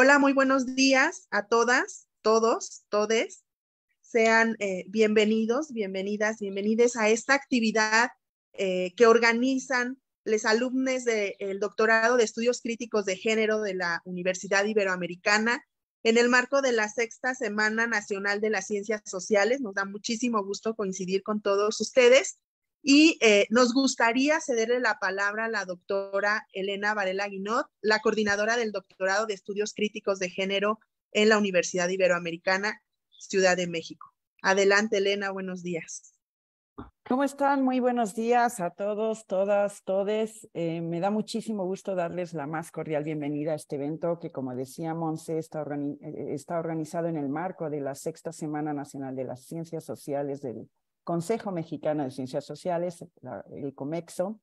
Hola, muy buenos días a todas, todos, todes. Sean eh, bienvenidos, bienvenidas, bienvenidos a esta actividad eh, que organizan los alumnos del doctorado de estudios críticos de género de la Universidad Iberoamericana en el marco de la sexta Semana Nacional de las Ciencias Sociales. Nos da muchísimo gusto coincidir con todos ustedes y eh, nos gustaría cederle la palabra a la doctora Elena Varela Guinot, la coordinadora del doctorado de estudios críticos de género en la Universidad Iberoamericana, Ciudad de México. Adelante, Elena, buenos días. ¿Cómo están? Muy buenos días a todos, todas, todes. Eh, me da muchísimo gusto darles la más cordial bienvenida a este evento que, como decía Monse, está, eh, está organizado en el marco de la Sexta Semana Nacional de las Ciencias Sociales del Consejo Mexicano de Ciencias Sociales, el COMEXO,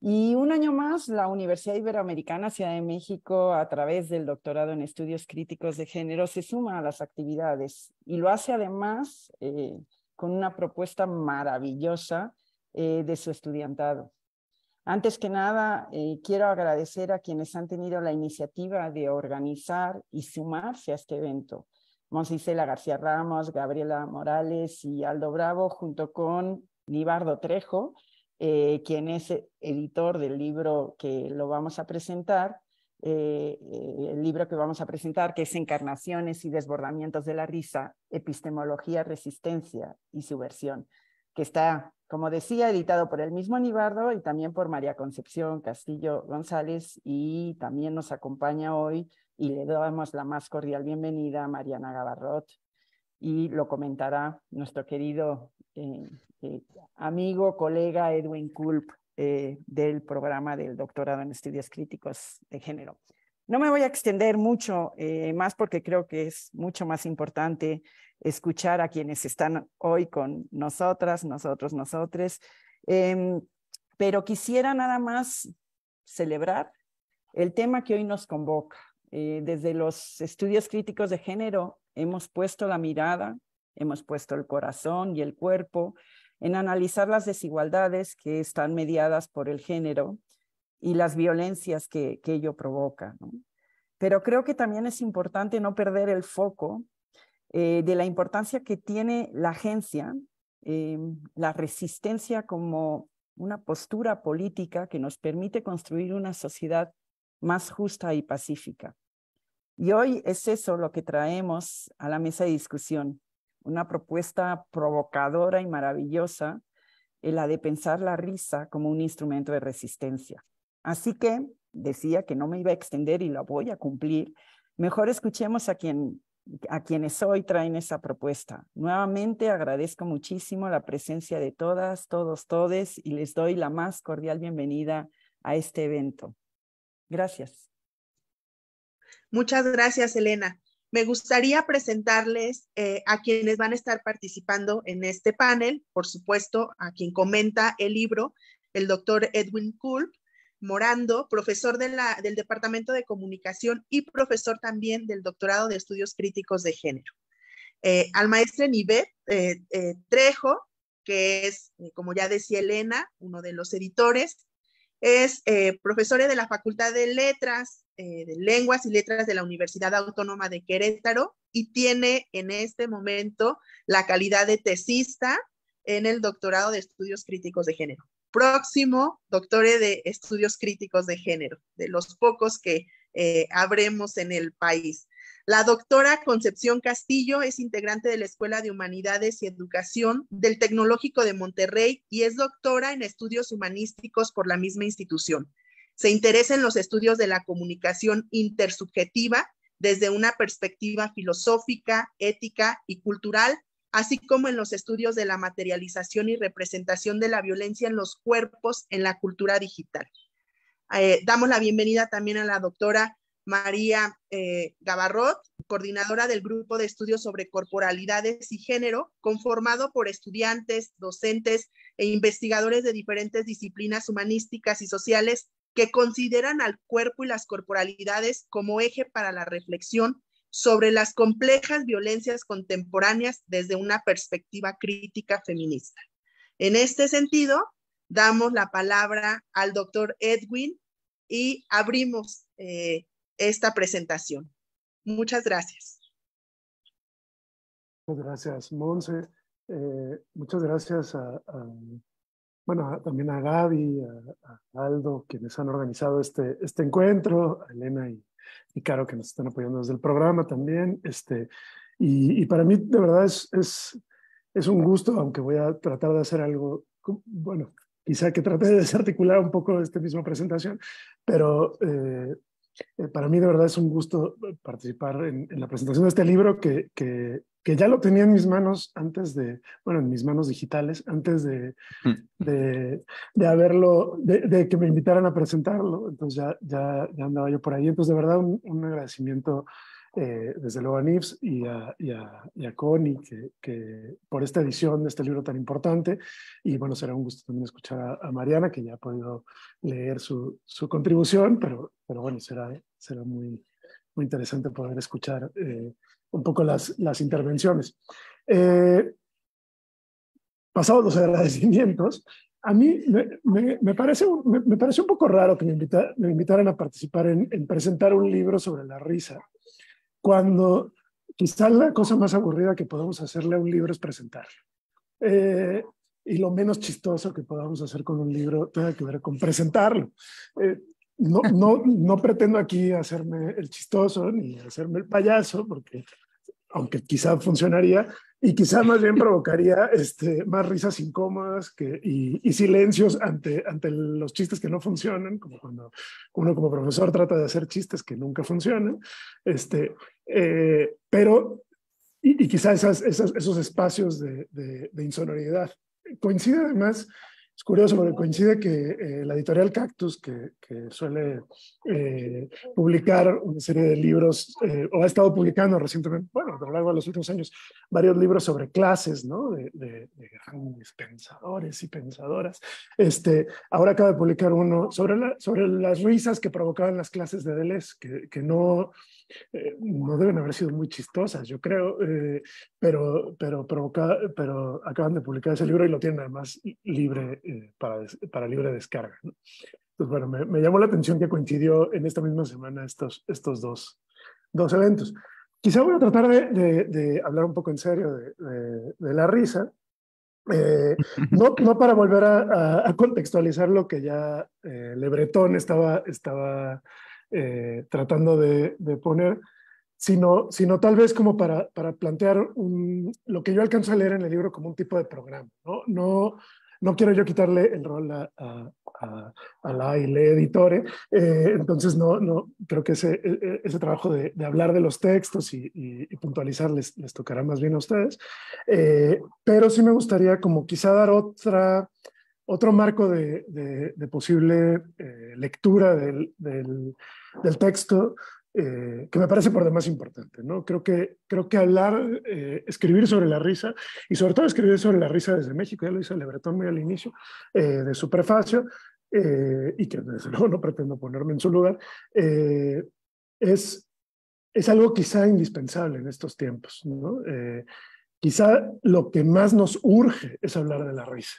y un año más, la Universidad Iberoamericana Ciudad de México, a través del doctorado en estudios críticos de género, se suma a las actividades y lo hace además eh, con una propuesta maravillosa eh, de su estudiantado. Antes que nada, eh, quiero agradecer a quienes han tenido la iniciativa de organizar y sumarse a este evento. Moncisela García Ramos, Gabriela Morales y Aldo Bravo, junto con Nivardo Trejo, eh, quien es editor del libro que lo vamos a presentar, eh, el libro que vamos a presentar, que es Encarnaciones y Desbordamientos de la Risa, Epistemología, Resistencia y Subversión, que está, como decía, editado por el mismo Nibardo y también por María Concepción Castillo González, y también nos acompaña hoy y le damos la más cordial bienvenida a Mariana Gabarrot y lo comentará nuestro querido eh, eh, amigo, colega Edwin Kulp eh, del programa del doctorado en estudios críticos de género. No me voy a extender mucho más porque creo que es mucho más importante escuchar a quienes están hoy con nosotras, nosotros, nosotres. Em, pero quisiera nada más celebrar el tema que hoy nos convoca, eh, desde los estudios críticos de género hemos puesto la mirada, hemos puesto el corazón y el cuerpo en analizar las desigualdades que están mediadas por el género y las violencias que, ello provoca. Pero creo que también es importante no perder el foco eh, de la importancia que tiene la agencia, eh, la resistencia como una postura política que nos permite construir una sociedad más justa y pacífica. Y hoy es eso lo que traemos a la mesa de discusión, una propuesta provocadora y maravillosa, eh, la de pensar la risa como un instrumento de resistencia. Así que decía que no me iba a extender y la voy a cumplir. Mejor escuchemos a a quienes hoy traen esa propuesta. Nuevamente agradezco muchísimo la presencia de todas, todos, todes y les doy la más cordial bienvenida a este evento. Gracias. Muchas gracias, Elena. Me gustaría presentarles eh, a quienes van a estar participando en este panel, por supuesto, a quien comenta el libro, el doctor Edwin Kulp Morando, profesor del Departamento de Comunicación y profesor también del Doctorado de Estudios Críticos de Género. Eh, al maestro Nivet eh, Trejo, que es, como ya decía Elena, uno de los editores, es profesor de la Facultad de Letras eh, de Lenguas y Letras de la Universidad Autónoma de Querétaro y tiene en este momento la calidad de tesista en el doctorado de estudios críticos de género. Próximo Doctor de estudios críticos de género, de los pocos que eh, habremos en el país. La doctora Concepción Castillo es integrante de la Escuela de Humanidades y Educación del Tecnológico de Monterrey y es doctora en estudios humanísticos por la misma institución se interesa en los estudios de la comunicación intersubjetiva desde una perspectiva filosófica, ética y cultural, así como en los estudios de la materialización y representación de la violencia en los cuerpos en la cultura digital. Eh, damos la bienvenida también a la doctora María eh, coordinadora del Grupo de Estudios sobre Corporalidades y Género, conformado por estudiantes, docentes e investigadores de diferentes disciplinas humanísticas y sociales que consideran al cuerpo y las corporalidades como eje para la reflexión sobre las complejas violencias contemporáneas desde una perspectiva crítica feminista. En este sentido, damos la palabra al doctor Edwin y abrimos eh, esta presentación. Muchas gracias. Muchas gracias, Monse. Eh, muchas gracias a bueno, también a Gaby, a, Aldo, quienes han organizado este, este encuentro, a Elena y, y Caro, que nos están apoyando desde el programa también. Este, y, para mí, de verdad, es, es, es, un gusto, aunque voy a tratar de hacer algo, bueno, quizá que trate de desarticular un poco esta misma presentación, pero eh, eh, para mí de verdad es un gusto eh, participar en, la presentación de este libro que, que, ya lo tenía en mis manos antes de, bueno, en mis manos digitales, antes de, mm. de, haberlo, de, que me invitaran a presentarlo. Entonces ya, ya, andaba yo por ahí. Entonces de verdad un agradecimiento eh, desde luego a y a, y y Connie que, que, por esta edición de este libro tan importante. Y bueno, será un gusto también escuchar a, Mariana, que ya ha podido leer su, su contribución, pero, pero bueno, será, será muy, muy interesante poder escuchar eh, un poco las, las intervenciones. Eh, pasados los agradecimientos, a mí me, me, parece, me, parece un poco raro que me, me invitaran a participar en, presentar un libro sobre la risa, cuando quizá la cosa más aburrida que podemos hacerle a un libro es presentarlo. Eh, y lo menos chistoso que podamos hacer con un libro tiene que ver con presentarlo. Eh, no, no, no pretendo aquí hacerme el chistoso ni hacerme el payaso, porque aunque quizá funcionaría, y quizá más bien provocaría este, más risas incómodas que, y, y, silencios ante, ante los chistes que no funcionan, como cuando uno como profesor trata de hacer chistes que nunca funcionan, este, eh, pero, y, y quizá esas, esos espacios de, de, insonoridad. Coincide además, es curioso porque coincide que eh, la editorial Cactus, que, suele eh, publicar una serie de libros, o ha estado publicando recientemente, bueno, a lo largo de los últimos años, varios libros sobre clases, ¿no? De, grandes pensadores y pensadoras. Este, ahora acaba de publicar uno sobre, la, sobre las risas que provocaban las clases de Deleuze, que, que no eh, no deben haber sido muy chistosas, yo creo, eh, pero, pero, pero acaban de publicar ese libro y lo tienen además libre eh, para, para libre descarga. Entonces, bueno, me, llamó la atención que coincidió en esta misma semana estos, estos dos, dos eventos. Quizá voy a tratar de, hablar un poco en serio de, la risa, no, no, para volver a, contextualizar lo que ya Lebretón estaba, estaba eh, tratando de, poner, sino, sino tal vez como para, para plantear lo que yo alcanzo a leer en el libro como un tipo de programa. No, no, no quiero yo quitarle el rol a, a, a, la AILE Editore, eh, entonces no, no, creo que ese, e, e, ese trabajo de, hablar de los textos y, y, puntualizar les, les, tocará más bien a ustedes, eh, pero sí me gustaría como quizá dar otra otro marco de, posible eh, lectura del, texto eh, que me parece por demás importante. Creo, que, creo que hablar, eh, escribir sobre la risa, y sobre todo escribir sobre la risa desde México, ya lo hizo el Lebretón muy al inicio de su prefacio, y que desde luego no pretendo ponerme en su lugar, es, algo quizá indispensable en estos tiempos. ¿no? quizá lo que más nos urge es hablar de la risa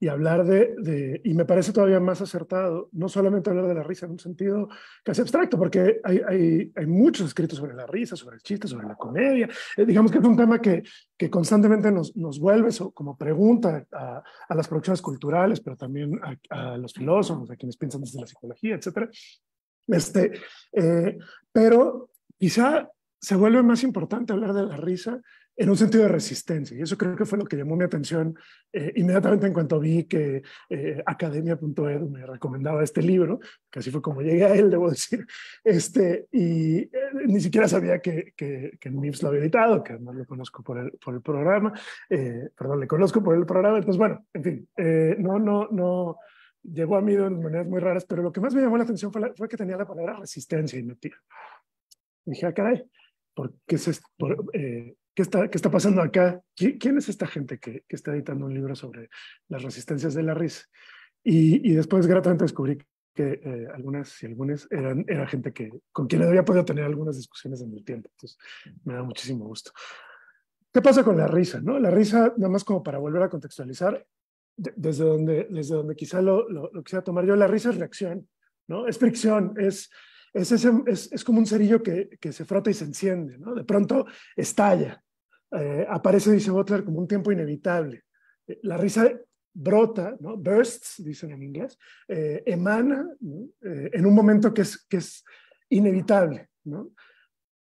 y hablar de, de, y me parece todavía más acertado, no solamente hablar de la risa en un sentido casi abstracto, porque hay, hay, muchos escritos sobre la risa, sobre el chiste, sobre la comedia. Eh, digamos que es un tema que, que constantemente nos, nos vuelve como pregunta a, las producciones culturales, pero también a, los filósofos, a quienes piensan desde la psicología, etc. Este, eh, pero quizá se vuelve más importante hablar de la risa en un sentido de resistencia. Y eso creo que fue lo que llamó mi atención eh, inmediatamente en cuanto vi que eh, academia.edu me recomendaba este libro, que así fue como llegué a él, debo decir, este, y eh, ni siquiera sabía que, que, MIPS lo había editado, que además lo conozco por el, por el programa, perdón, le conozco por el programa, entonces bueno, en fin, no, no, no, llegó a mí de maneras muy raras, pero lo que más me llamó la atención fue, que tenía la palabra resistencia y metía. Dije, ah, caray, ¿por qué es por, ¿Qué está, qué está pasando acá? ¿Quién es esta gente que, que, está editando un libro sobre las resistencias de la risa? Y, y después gratamente descubrí que eh, algunas y algunas eran era gente que, con quien había podido tener algunas discusiones en el tiempo. Entonces, me da muchísimo gusto. ¿Qué pasa con la risa? No? La risa, nada más como para volver a contextualizar, desde, donde, desde donde quizá lo, lo, quisiera tomar yo, la risa es reacción, ¿no? es fricción, es es, es, es como un cerillo que, que, se frota y se enciende, ¿no? De pronto estalla, eh, aparece, dice Butler, como un tiempo inevitable. Eh, la risa brota, ¿no? bursts, dicen en inglés, eh, emana en un momento que es, que es inevitable. ¿no?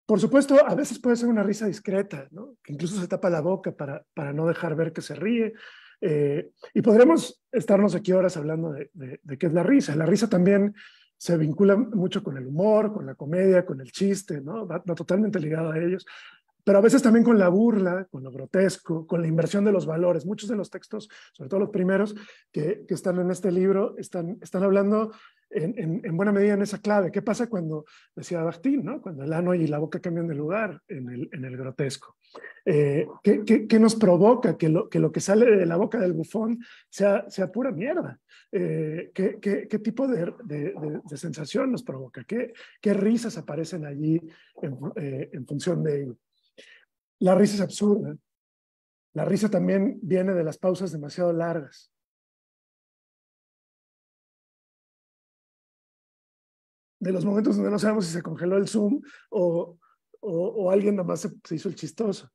Por supuesto, a veces puede ser una risa discreta, ¿no? que incluso se tapa la boca para, para no dejar ver que se ríe. y podremos estarnos aquí horas hablando de, de, de, qué es la risa. La risa también se vincula mucho con el humor, con la comedia, con el chiste, ¿no? Va, totalmente ligado a ellos. Pero a veces también con la burla, con lo grotesco, con la inversión de los valores. Muchos de los textos, sobre todo los primeros que, están en este libro, están, están hablando en, buena medida en esa clave. ¿Qué pasa cuando, decía Bakhtin, ¿no? cuando el ano y la boca cambian de lugar en el, en grotesco? Eh, ¿qué, nos provoca que lo, que sale de la boca del bufón sea, pura mierda? Eh, ¿qué, tipo de, sensación nos provoca? ¿Qué, risas aparecen allí eh, en, función de ello? La risa es absurda. La risa también viene de las pausas demasiado largas. de los momentos donde no sabemos si se congeló el Zoom o, o, alguien nomás se, hizo el chistoso.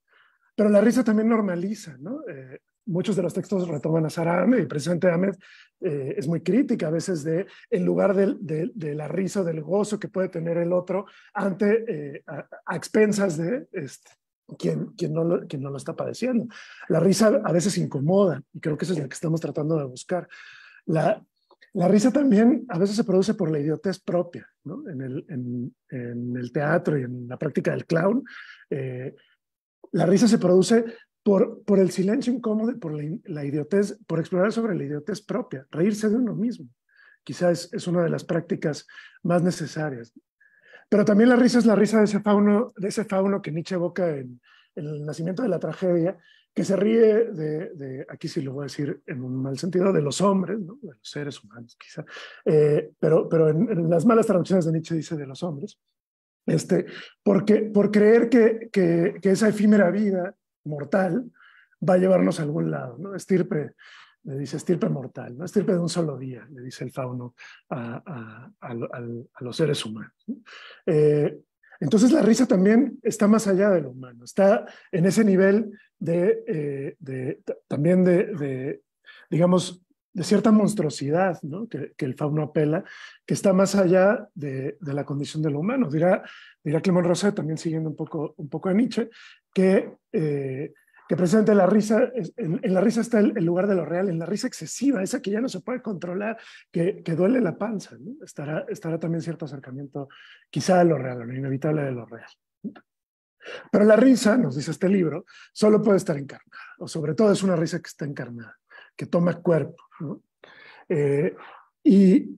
Pero la risa también normaliza, ¿no? Eh, muchos de los textos retoman a Sara Ahmed y precisamente Ahmed eh, es muy crítica a veces de en lugar de, de, la risa, del gozo que puede tener el otro ante, eh, a, expensas de este, quien, quien, no lo, quien no lo está padeciendo. La risa a veces incomoda y creo que eso es lo que estamos tratando de buscar. La, la risa también a veces se produce por la idiotez propia, en, el, teatro y en la práctica del clown, eh, la risa se produce por, el silencio incómodo, por la, idiotez, por explorar sobre la idiotez propia, reírse de uno mismo. Quizás es, una de las prácticas más necesarias. Pero también la risa es la risa de ese fauno, de ese que Nietzsche evoca en el nacimiento de la tragedia, que se ríe de, aquí sí lo voy a decir en un mal sentido, de los hombres, de los seres humanos quizá, eh, pero, pero en, las malas traducciones de Nietzsche dice de los hombres, este, porque, por creer que, esa efímera vida mortal va a llevarnos a algún lado, ¿no? Estirpe, le dice estirpe mortal, ¿no? estirpe de un solo día, le dice el fauno a, los seres humanos. Eh, entonces la risa también está más allá de lo humano, está en ese nivel de, eh, también de, digamos, de cierta monstruosidad que, el fauno apela, que está más allá de, la condición de lo humano. Dirá, dirá Clement también siguiendo un poco, un poco a Nietzsche, que, eh, que precisamente la risa, en, la risa está el, lugar de lo real, en la risa excesiva, esa que ya no se puede controlar, que, duele la panza. Estará, estará también cierto acercamiento quizá a lo real, a lo inevitable de lo real. Pero la risa, nos dice este libro, solo puede estar encarnada, o sobre todo es una risa que está encarnada, que toma cuerpo. ¿no? Eh, y,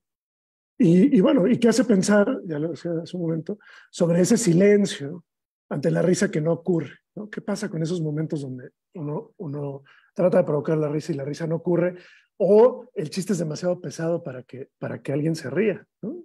y, bueno, y qué hace pensar, ya lo decía hace un momento, sobre ese silencio ante la risa que no ocurre. ¿Qué pasa con esos momentos donde uno, trata de provocar la risa y la risa no ocurre? O el chiste es demasiado pesado para que, para que alguien se ría. ¿no?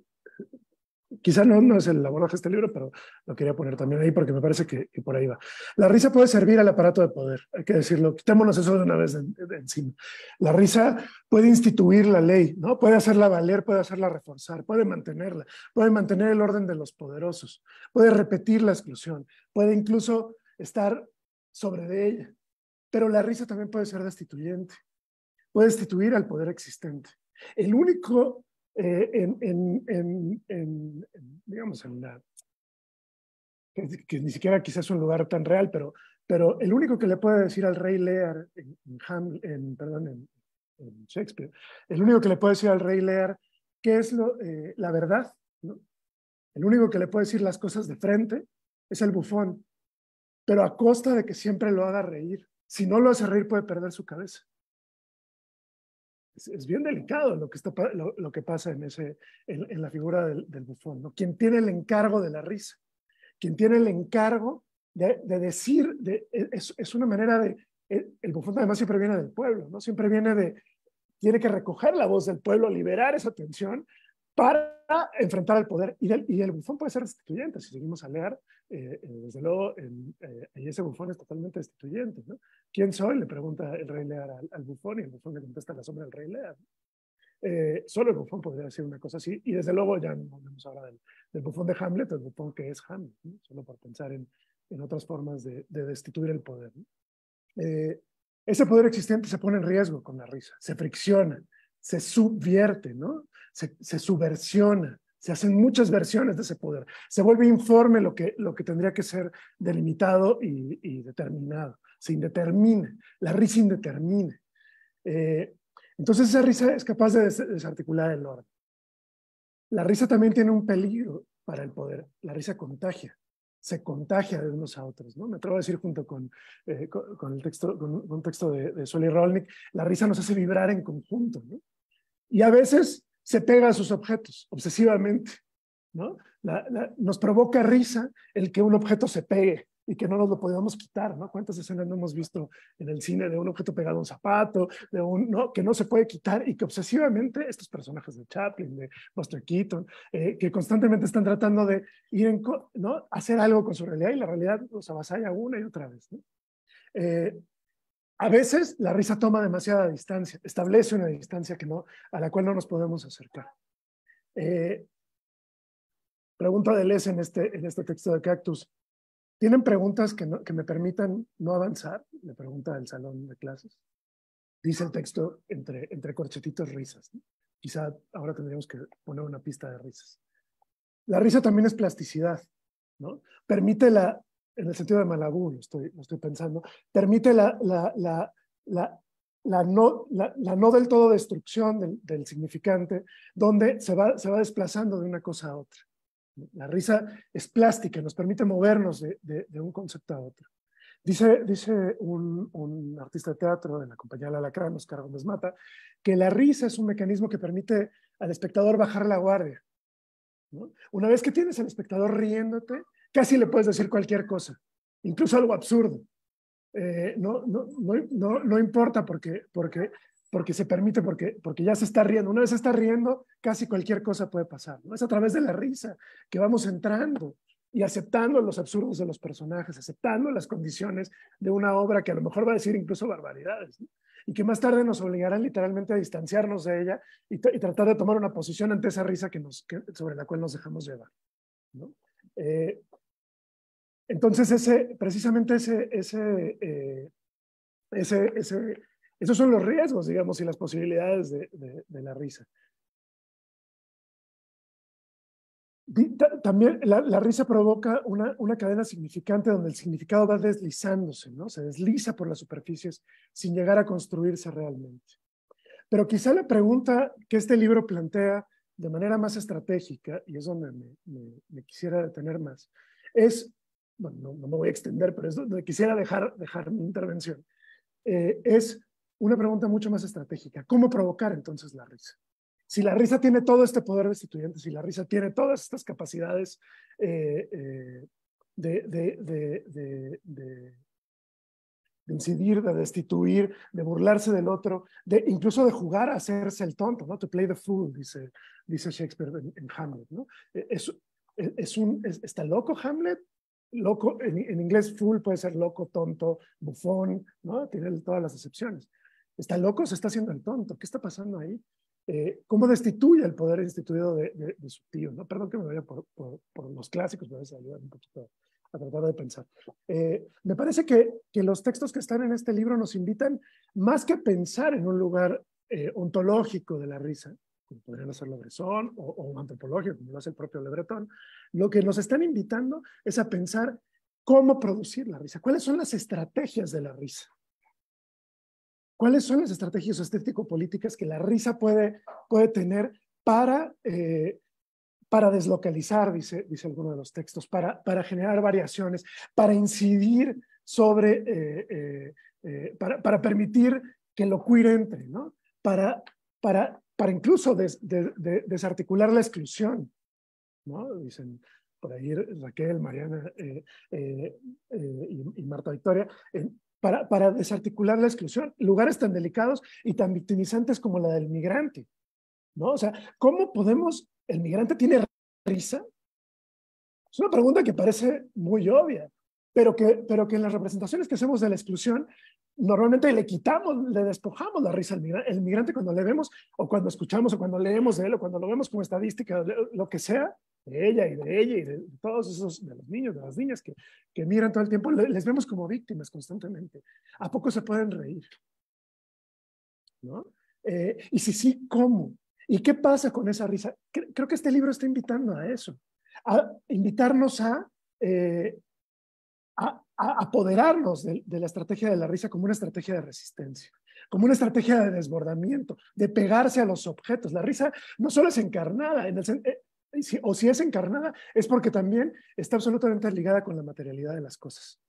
quizá no, no es el abordaje de este libro, pero lo quería poner también ahí porque me parece que, por ahí va. La risa puede servir al aparato de poder, hay que decirlo, quitémonos eso de una vez de, encima. La risa puede instituir la ley, ¿no? puede hacerla valer, puede hacerla reforzar, puede mantenerla, puede mantener el orden de los poderosos, puede repetir la exclusión, puede incluso estar sobre de ella. Pero la risa también puede ser destituyente, puede destituir al poder existente. El único eh, en, en, digamos, en una que, ni siquiera quizás es un lugar tan real, pero, pero el único que le puede decir al rey Lear, en, perdón, en, Shakespeare, el único que le puede decir al rey Lear qué es lo, eh, la verdad, el único que le puede decir las cosas de frente es el bufón, pero a costa de que siempre lo haga reír. Si no lo hace reír puede perder su cabeza es, bien delicado lo que, lo, que pasa en, ese, en, la figura del, bufón, ¿no? Quien tiene el encargo de la risa, quien tiene el encargo de, decir, e, es, una manera de, e, el, bufón además siempre viene del pueblo, ¿no? Siempre viene de, tiene que recoger la voz del pueblo, liberar esa tensión para enfrentar al poder. Y el, y el bufón puede ser restituyente, si seguimos a leer eh, eh, desde luego, y eh, ese bufón es totalmente destituyente. ¿no? ¿Quién soy? Le pregunta el rey Lear al, bufón y el bufón le contesta la sombra del rey Lear. solo el bufón podría decir una cosa así, y desde luego ya no hablamos ahora del, bufón de Hamlet, el bufón que es Hamlet, solo por pensar en, otras formas de, destituir el poder. ese poder existente se pone en riesgo con la risa, se fricciona, se subvierte, ¿no? se, se subversiona, se hacen muchas versiones de ese poder. Se vuelve informe lo que, lo que tendría que ser delimitado y, determinado. Se indetermina. La risa indetermina. Eh, entonces esa risa es capaz de desarticular el orden. La risa también tiene un peligro para el poder. La risa contagia se contagia de unos a otros. ¿no? Me atrevo a decir junto con, eh, el texto, con un texto de, de Soli Rolnik, la risa nos hace vibrar en conjunto. Y a veces se pega a sus objetos obsesivamente, ¿no? nos provoca risa el que un objeto se pegue y que no nos lo podamos quitar, ¿no? ¿Cuántas escenas no hemos visto en el cine de un objeto pegado a un zapato, de un, ¿no? que no se puede quitar y que obsesivamente estos personajes de Chaplin, de Buster Keaton, eh, que constantemente están tratando de ir en, ¿no? hacer algo con su realidad y la realidad los avasalla una y otra vez, ¿no? eh, a veces la risa toma demasiada distancia, establece una distancia que no, a la cual no nos podemos acercar. Eh, pregunta de Les en este, en este texto de Cactus. ¿Tienen preguntas que, me permitan no avanzar? Le pregunta el salón de clases. Dice el texto entre, entre corchetitos risas. Quizá ahora tendríamos que poner una pista de risas. La risa también es plasticidad, ¿no? Permite la, en el sentido de Malabú, lo estoy, estoy pensando, permite la, no, la, no, del todo destrucción del, significante, donde se va, se va, desplazando de una cosa a otra. La risa es plástica, nos permite movernos de, un concepto a otro. Dice, dice un, artista de teatro de la compañía Alacrán, Oscar Gómez Mata, que la risa es un mecanismo que permite al espectador bajar la guardia. Una vez que tienes al espectador riéndote, casi le puedes decir cualquier cosa, incluso algo absurdo. Eh, no, no, no, importa porque, porque, porque se permite, porque, porque ya se está riendo. Una vez se está riendo, casi cualquier cosa puede pasar. Es a través de la risa que vamos entrando y aceptando los absurdos de los personajes, aceptando las condiciones de una obra que a lo mejor va a decir incluso barbaridades y que más tarde nos obligarán literalmente a distanciarnos de ella y, tratar de tomar una posición ante esa risa que nos, sobre la cual nos dejamos llevar. Eh, entonces, ese, precisamente eh, ese, ese, esos son los riesgos, digamos, y las posibilidades de, la risa. También la, risa provoca una, cadena significante donde el significado va deslizándose, ¿no? Se desliza por las superficies sin llegar a construirse realmente. Pero quizá la pregunta que este libro plantea de manera más estratégica, y es donde me quisiera detener más, es bueno, no, me voy a extender, pero es donde quisiera dejar, dejar mi intervención, eh, es una pregunta mucho más estratégica. ¿Cómo provocar entonces la risa? Si la risa tiene todo este poder destituyente, si la risa tiene todas estas capacidades eh, eh, de, incidir, de destituir, de burlarse del otro, de incluso de jugar a hacerse el tonto, ¿no? To play the fool, dice, dice Shakespeare en, Hamlet, Es, un, ¿Está loco Hamlet? loco, en, inglés full puede ser loco, tonto, bufón, ¿no? Tiene todas las excepciones. ¿Está loco se está haciendo el tonto? ¿Qué está pasando ahí? Eh, ¿Cómo destituye el poder instituido de, su tío? ¿no? Perdón que me vaya por, por, los clásicos, me voy a ayudar un poquito a tratar de pensar. Eh, me parece que, los textos que están en este libro nos invitan más que pensar en un lugar eh, ontológico de la risa, como podrían hacerlo Bresson o, un antropología, como lo hace el propio Lebretón, lo que nos están invitando es a pensar cómo producir la risa, cuáles son las estrategias de la risa. ¿Cuáles son las estrategias estético-políticas que la risa puede, tener para, eh, para deslocalizar, dice, dice alguno de los textos, para, para generar variaciones, para incidir sobre, eh, eh, para, permitir que lo queer entre, ¿no? para, para para incluso desarticular la exclusión. Dicen por ahí Raquel, Mariana eh, eh, eh, y, Marta Victoria, para, desarticular la exclusión, lugares tan delicados y tan victimizantes como la del migrante. O sea, ¿cómo podemos, el migrante tiene risa? Es una pregunta que parece muy obvia, pero que, pero que en las representaciones que hacemos de la exclusión, normalmente le quitamos, le despojamos la risa al migrante, cuando le vemos o cuando escuchamos o cuando leemos de él o cuando lo vemos como estadística, lo que sea, de ella y de ella y de todos esos, de los niños, de las niñas que, que miran todo el tiempo, les vemos como víctimas constantemente. ¿A poco se pueden reír? ¿No? Eh, y si sí, ¿cómo? ¿Y qué pasa con esa risa? Creo que este libro está invitando a eso, a invitarnos a eh, a, apoderarnos de, la estrategia de la risa como una estrategia de resistencia como una estrategia de desbordamiento, de pegarse a los objetos. La risa no solo es encarnada, en eh, eh, o si es encarnada, es porque también está absolutamente ligada con la materialidad de las cosas.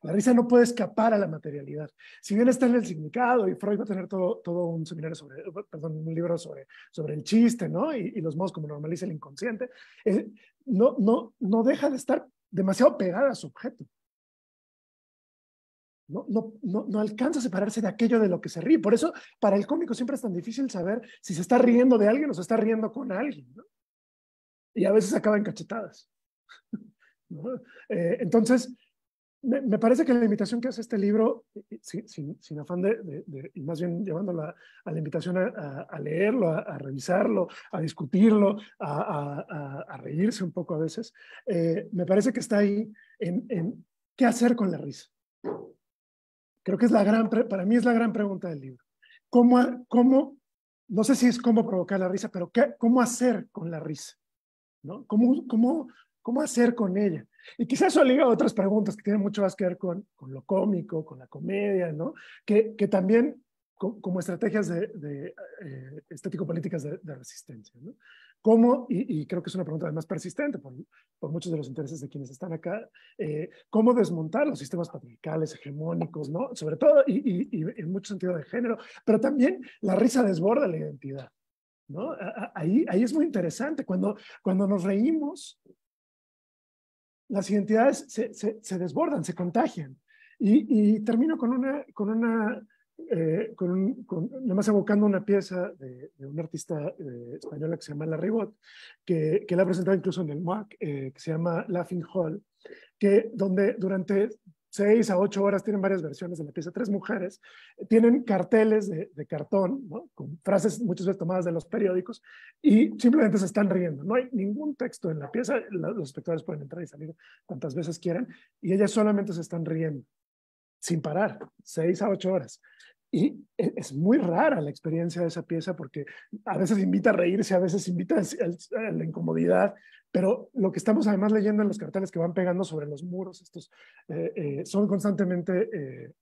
La risa no puede escapar a la materialidad. Si bien está en el significado, y Freud va a tener todo, todo un seminario sobre, perdón, un libro sobre, sobre el chiste, ¿no? Y, los modos como normaliza el inconsciente, eh, no, no, no deja de estar demasiado pegada a su objeto no, alcanza a separarse de aquello de lo que se ríe. Por eso, para el cómico siempre es tan difícil saber si se está riendo de alguien o se está riendo con alguien. Y a veces acaban cachetadas. Eh, entonces, me, parece que la invitación que hace este libro, eh, eh, sin, afán de, y más bien llevándola a la invitación a, leerlo, a, revisarlo, a discutirlo, a, reírse un poco a veces, me parece que está ahí en qué hacer con la risa. Creo que es la gran, para mí es la gran pregunta del libro. ¿Cómo, cómo no sé si es cómo provocar la risa, pero cómo hacer con la risa? ¿no? ¿Cómo, cómo, cómo hacer con ella? Y quizás eso liga a otras preguntas que tienen mucho más que ver con, con lo cómico, con la comedia, ¿no? Que, que también como estrategias de, de eh, estético-políticas de, de, resistencia, ¿no? ¿Cómo, y, creo que es una pregunta además persistente por, muchos de los intereses de quienes están acá, eh, cómo desmontar los sistemas patriarcales, hegemónicos, ¿no? Sobre todo, y, en mucho sentido de género, pero también la risa desborda la identidad, ¿no? Ahí, ahí es muy interesante, cuando, cuando nos reímos, las identidades se, se, se desbordan, se contagian. Y, termino con una, con una eh, con, nada más evocando una pieza de, un artista eh, español que se llama La que, que la ha presentado incluso en el MOAC, eh, que se llama Laughing Hall, que donde durante seis a ocho horas tienen varias versiones de la pieza, tres mujeres, tienen carteles de, cartón, con frases muchas veces tomadas de los periódicos, y simplemente se están riendo. No hay ningún texto en la pieza, los espectadores pueden entrar y salir tantas veces quieran, y ellas solamente se están riendo sin parar, seis a ocho horas. Y e, es muy rara la experiencia de esa pieza porque a veces invita a reírse, a veces invita a la incomodidad, pero lo que estamos además leyendo en los carteles que van pegando sobre los muros, estos eh, eh, son constantemente, eh,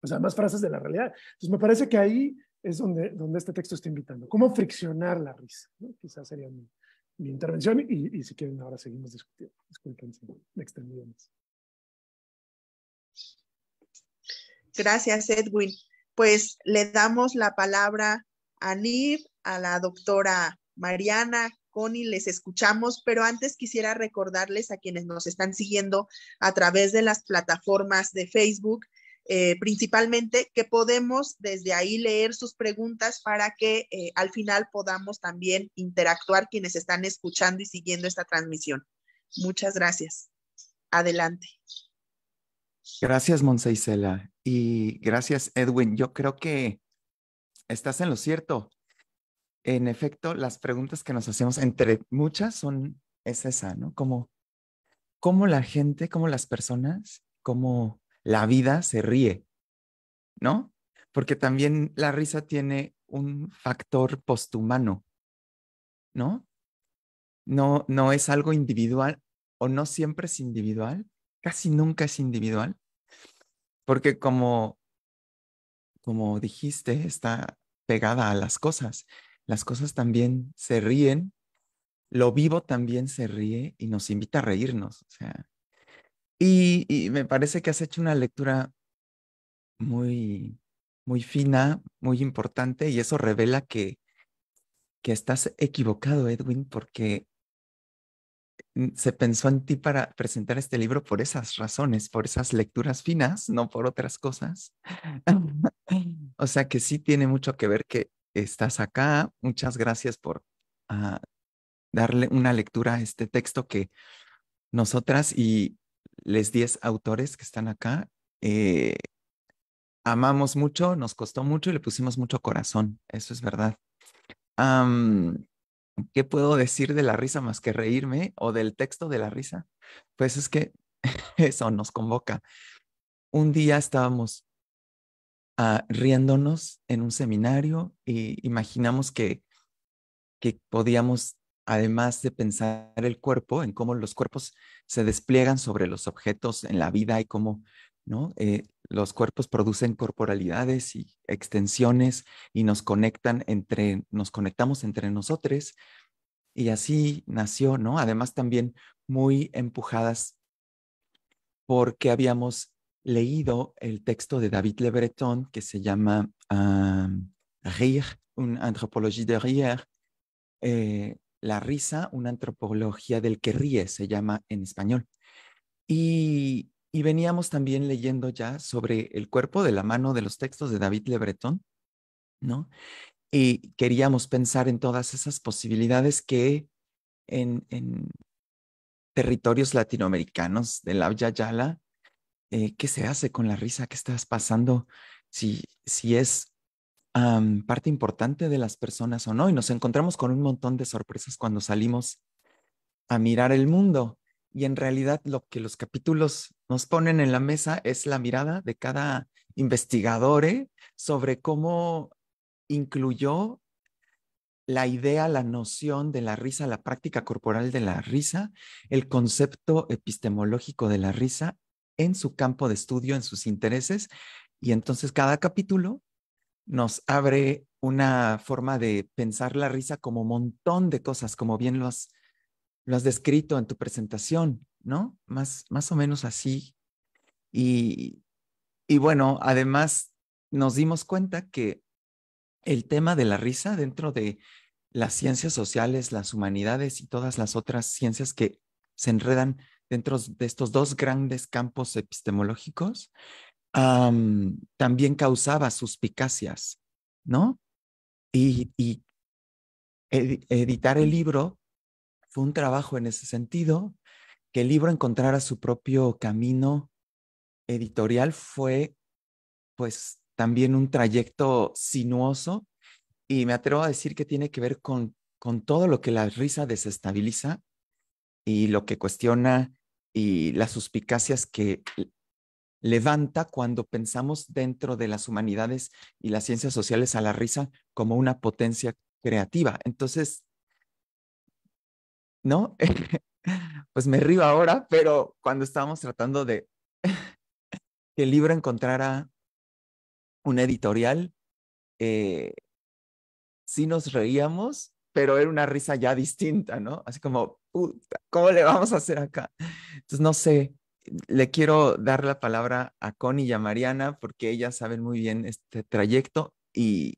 pues además frases de la realidad. Entonces me parece que ahí es donde, donde este texto está invitando. ¿Cómo friccionar la risa? Quizás sería mi, intervención y, y, si quieren ahora seguimos discutiendo. Disculpen si me extendí más. Gracias, Edwin. Pues le damos la palabra a NIR, a la doctora Mariana, Connie, les escuchamos, pero antes quisiera recordarles a quienes nos están siguiendo a través de las plataformas de Facebook, eh, principalmente, que podemos desde ahí leer sus preguntas para que eh, al final podamos también interactuar quienes están escuchando y siguiendo esta transmisión. Muchas gracias. Adelante. Gracias, Monse Y gracias, Edwin. Yo creo que estás en lo cierto. En efecto, las preguntas que nos hacemos entre muchas son, es esa, ¿no? Como, cómo la gente, cómo las personas, cómo la vida se ríe, ¿no? Porque también la risa tiene un factor posthumano, ¿no? No, no es algo individual o no siempre es individual, casi nunca es individual, porque como, como dijiste, está pegada a las cosas. Las cosas también se ríen, lo vivo también se ríe y nos invita a reírnos. O sea, y, y me parece que has hecho una lectura muy, muy fina, muy importante, y eso revela que, que estás equivocado, Edwin, porque Mm, se pensó en ti para presentar este libro por esas razones, por esas lecturas finas, no por otras cosas. o sea que sí tiene mucho que ver que estás acá. Muchas gracias por ah, darle una lectura a este texto que nosotras y les 10 autores que están acá eh, amamos mucho, nos costó mucho y le pusimos mucho corazón. Eso es verdad. ¿qué puedo decir de la risa más que reírme o del texto de la risa? Pues es que eso nos convoca. Un día estábamos ah, riéndonos en un seminario y imaginamos que, que podíamos, además de pensar el cuerpo, en cómo los cuerpos se despliegan sobre los objetos en la vida y cómo ¿no? Eh, los cuerpos producen corporalidades y extensiones y nos conectan entre, nos conectamos entre nosotros y así nació, ¿no? Además también muy empujadas porque habíamos leído el texto de David Le Breton que se llama Rire, una antropología de rire, eh, la risa, una antropología del que ríe, se llama en español. Y y veníamos también leyendo ya sobre el cuerpo de la mano de los textos de David Lebretón, ¿no? Y queríamos pensar en todas esas posibilidades que en, en territorios latinoamericanos de la Yala, eh, ¿qué se hace con la risa ¿Qué estás pasando? Si, si es parte importante de las personas o no. Y nos encontramos con un montón de sorpresas cuando salimos a mirar el mundo. Y en realidad lo que los capítulos nos ponen en la mesa es la mirada de cada investigador ¿eh? sobre cómo incluyó la idea, la noción de la risa, la práctica corporal de la risa, el concepto epistemológico de la risa en su campo de estudio, en sus intereses. Y entonces cada capítulo nos abre una forma de pensar la risa como montón de cosas, como bien lo lo has descrito en tu presentación. ¿no? Más, o menos así. Y, bueno, además nos dimos cuenta que el tema de la risa dentro de las ciencias sociales, las humanidades y todas las otras ciencias que se enredan dentro de estos dos grandes campos epistemológicos, también causaba suspicacias, ¿no? Y, editar el libro fue un trabajo en ese sentido que el libro encontrara su propio camino editorial fue pues también un trayecto sinuoso y me atrevo a decir que tiene que ver con, con todo lo que la risa desestabiliza y lo que cuestiona y las suspicacias que levanta cuando pensamos dentro de las humanidades y las ciencias sociales a la risa como una potencia creativa. Entonces, ¿no? pues me río ahora, pero cuando estábamos tratando de que el libro encontrara una editorial, eh, sí nos reíamos, pero era una risa ya distinta, ¿no? Así como, ¿cómo le vamos a hacer acá? Entonces, no sé, le quiero dar la palabra a Connie y a Mariana porque ellas saben muy bien este trayecto y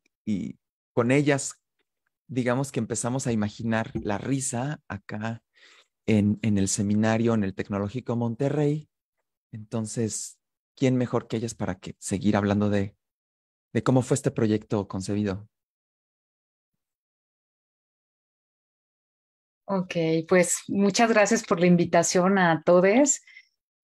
con ellas, digamos que empezamos a imaginar la risa acá en, el seminario, en el Tecnológico Monterrey. Entonces, ¿quién mejor que ellas para que seguir hablando de, de cómo fue este proyecto concebido? Ok, pues muchas gracias por la invitación a todos.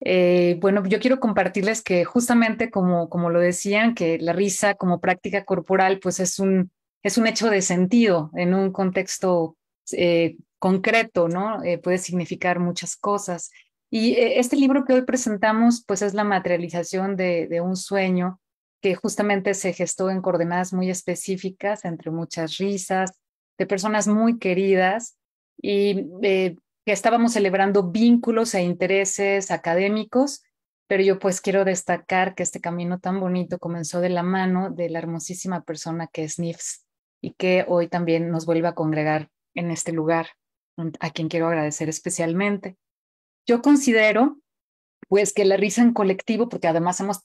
Eh, bueno, yo quiero compartirles que justamente como, como lo decían, que la risa como práctica corporal pues es un, es un hecho de sentido en un contexto eh, concreto, ¿no? Eh, puede significar muchas cosas. Y eh, este libro que hoy presentamos, pues es la materialización de, un sueño que justamente se gestó en coordenadas muy específicas, entre muchas risas, de personas muy queridas y eh, que estábamos celebrando vínculos e intereses académicos, pero yo pues quiero destacar que este camino tan bonito comenzó de la mano de la hermosísima persona que es Nifs y que hoy también nos vuelve a congregar en este lugar a quien quiero agradecer especialmente. Yo considero, pues, que la risa en colectivo, porque además hemos,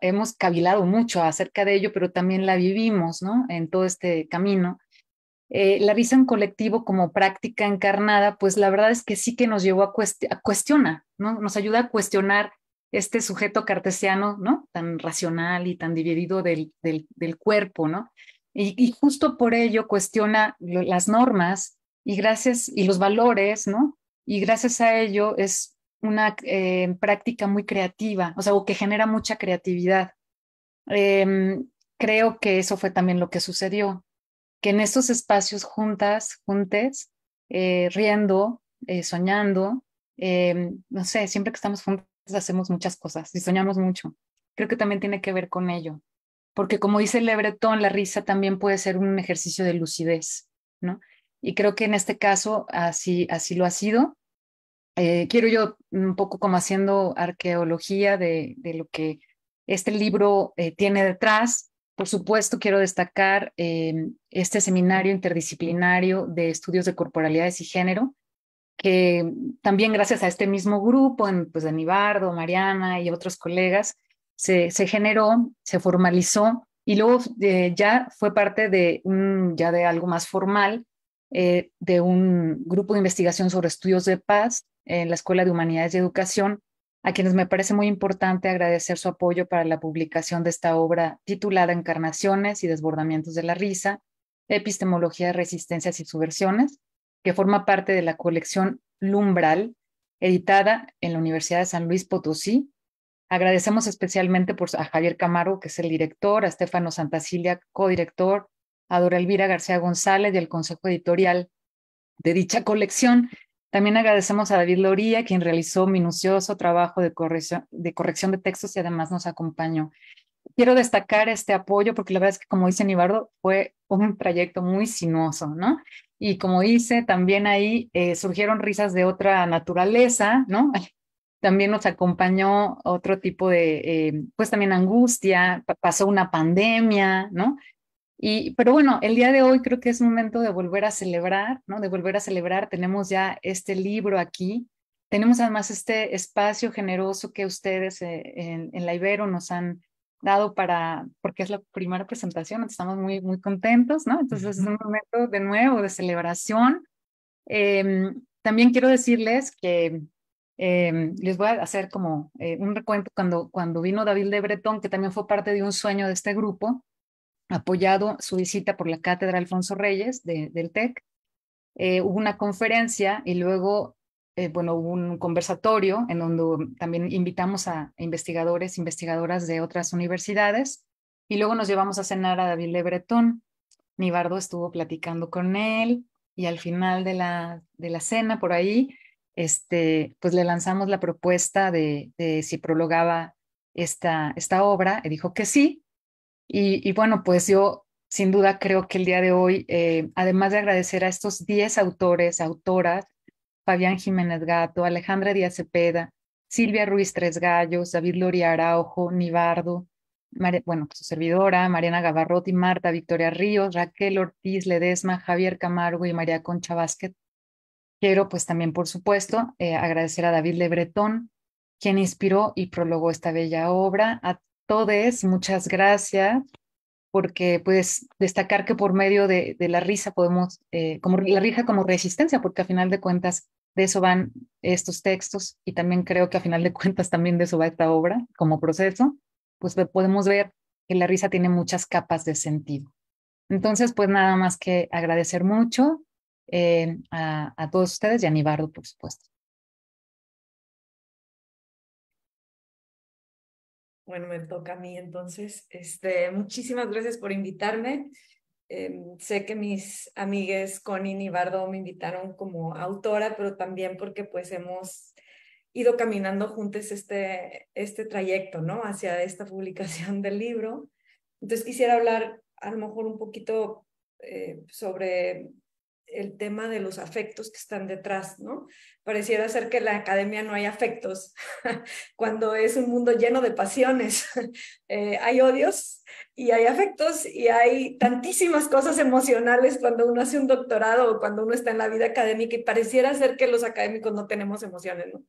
hemos cavilado mucho acerca de ello, pero también la vivimos, ¿no? En todo este camino. Eh, la risa en colectivo como práctica encarnada, pues la verdad es que sí que nos llevó a, cuestionar, ¿no? Nos ayuda a cuestionar este sujeto cartesiano, ¿no? Tan racional y tan dividido del, cuerpo, ¿no? y, justo por ello cuestiona las normas y gracias, y los valores, ¿no? Y gracias a ello es una eh, práctica muy creativa, o sea, o que genera mucha creatividad. Em, creo que eso fue también lo que sucedió, que en estos espacios juntas, juntes, eh, riendo, eh, soñando, em, no sé, siempre que estamos juntas hacemos muchas cosas y soñamos mucho. Creo que también tiene que ver con ello, porque como dice Le Breton, la risa también puede ser un ejercicio de lucidez, ¿no? Y creo que en este caso así, así lo ha sido. Eh, quiero yo un poco como haciendo arqueología de, de lo que este libro eh, tiene detrás. Por supuesto, quiero destacar em, este seminario interdisciplinario de estudios de corporalidades y género, que también gracias a este mismo grupo, en, pues de Nibardo, Mariana y otros colegas, se, se generó, se formalizó y luego eh, ya fue parte de, un, ya de algo más formal eh, de un grupo de investigación sobre estudios de paz en la Escuela de Humanidades y Educación, a quienes me parece muy importante agradecer su apoyo para la publicación de esta obra titulada Encarnaciones y Desbordamientos de la Risa, Epistemología, de Resistencias y Subversiones, que forma parte de la colección Lumbral, editada en la Universidad de San Luis Potosí. Agradecemos especialmente por, a Javier Camargo que es el director, a Estefano Santacilia, codirector, a Dora Elvira García González y Consejo Editorial de dicha colección. También agradecemos a David Loría, quien realizó minucioso trabajo de corrección, de corrección textos y además nos acompañó. Quiero destacar este apoyo porque la verdad es que, como dice Nibardo, fue un trayecto muy sinuoso, ¿no? Y como dice, también ahí eh, surgieron risas de otra naturaleza, ¿no? También nos acompañó otro tipo de, eh, pues también angustia, pasó una pandemia, ¿no? pero bueno, el día de hoy creo que es momento de volver a celebrar, ¿no? De volver a celebrar. Tenemos ya este libro aquí. Tenemos además este espacio generoso que ustedes eh, en, en, la Ibero nos han dado para, porque es la primera presentación, estamos muy, muy contentos, ¿no? Entonces es un momento de nuevo de celebración. Eh, también quiero decirles que eh, les voy a hacer como un recuento cuando, cuando vino David de Bretón, que también fue parte de un sueño de este grupo, apoyado su visita por la Cátedra Alfonso Reyes del TEC. Eh, hubo una conferencia y luego, eh, bueno, hubo un conversatorio en donde también invitamos a investigadores, investigadoras de otras universidades y luego nos llevamos a cenar a David Le Breton. Nibardo estuvo platicando con él y al final de la, de la cena por ahí, este, pues le lanzamos la propuesta de, si prologaba esta, esta obra y dijo que sí, y, bueno, pues yo sin duda creo que el día de hoy, eh, además de agradecer a estos diez autores, autoras, Fabián Jiménez Gato, Alejandra Díaz Cepeda, Silvia Ruiz Tres Gallos, David Loria Araujo, Nibardo, bueno, su servidora, Mariana Gavarrotti, Marta Victoria Ríos, Raquel Ortiz Ledesma, Javier Camargo y María Concha Vázquez. Quiero pues también, por supuesto, eh, agradecer a David Lebretón, quien inspiró y prologó esta bella obra, a Todes, muchas gracias, porque pues destacar que por medio de, la risa podemos, eh, como la risa como resistencia, porque a final de cuentas de eso van estos textos y también creo que a final de cuentas también de eso va esta obra como proceso, pues podemos ver que la risa tiene muchas capas de sentido. Entonces, pues nada más que agradecer mucho eh, a, a, todos ustedes y a Nibardo, por supuesto. Bueno, me toca a mí entonces. Este, muchísimas gracias por invitarme. Em, sé que mis amigues Conin y Bardo me invitaron como autora, pero también porque pues hemos ido caminando juntos este, este trayecto, ¿no? Hacia esta publicación del libro. Entonces quisiera hablar a lo mejor un poquito eh, sobre el tema de los afectos que están detrás, ¿no? Pareciera ser que en la academia no hay afectos, cuando es un mundo lleno de pasiones. Eh, hay odios y hay afectos y hay tantísimas cosas emocionales cuando uno hace un doctorado o cuando uno está en la vida académica y pareciera ser que los académicos no tenemos emociones, ¿no?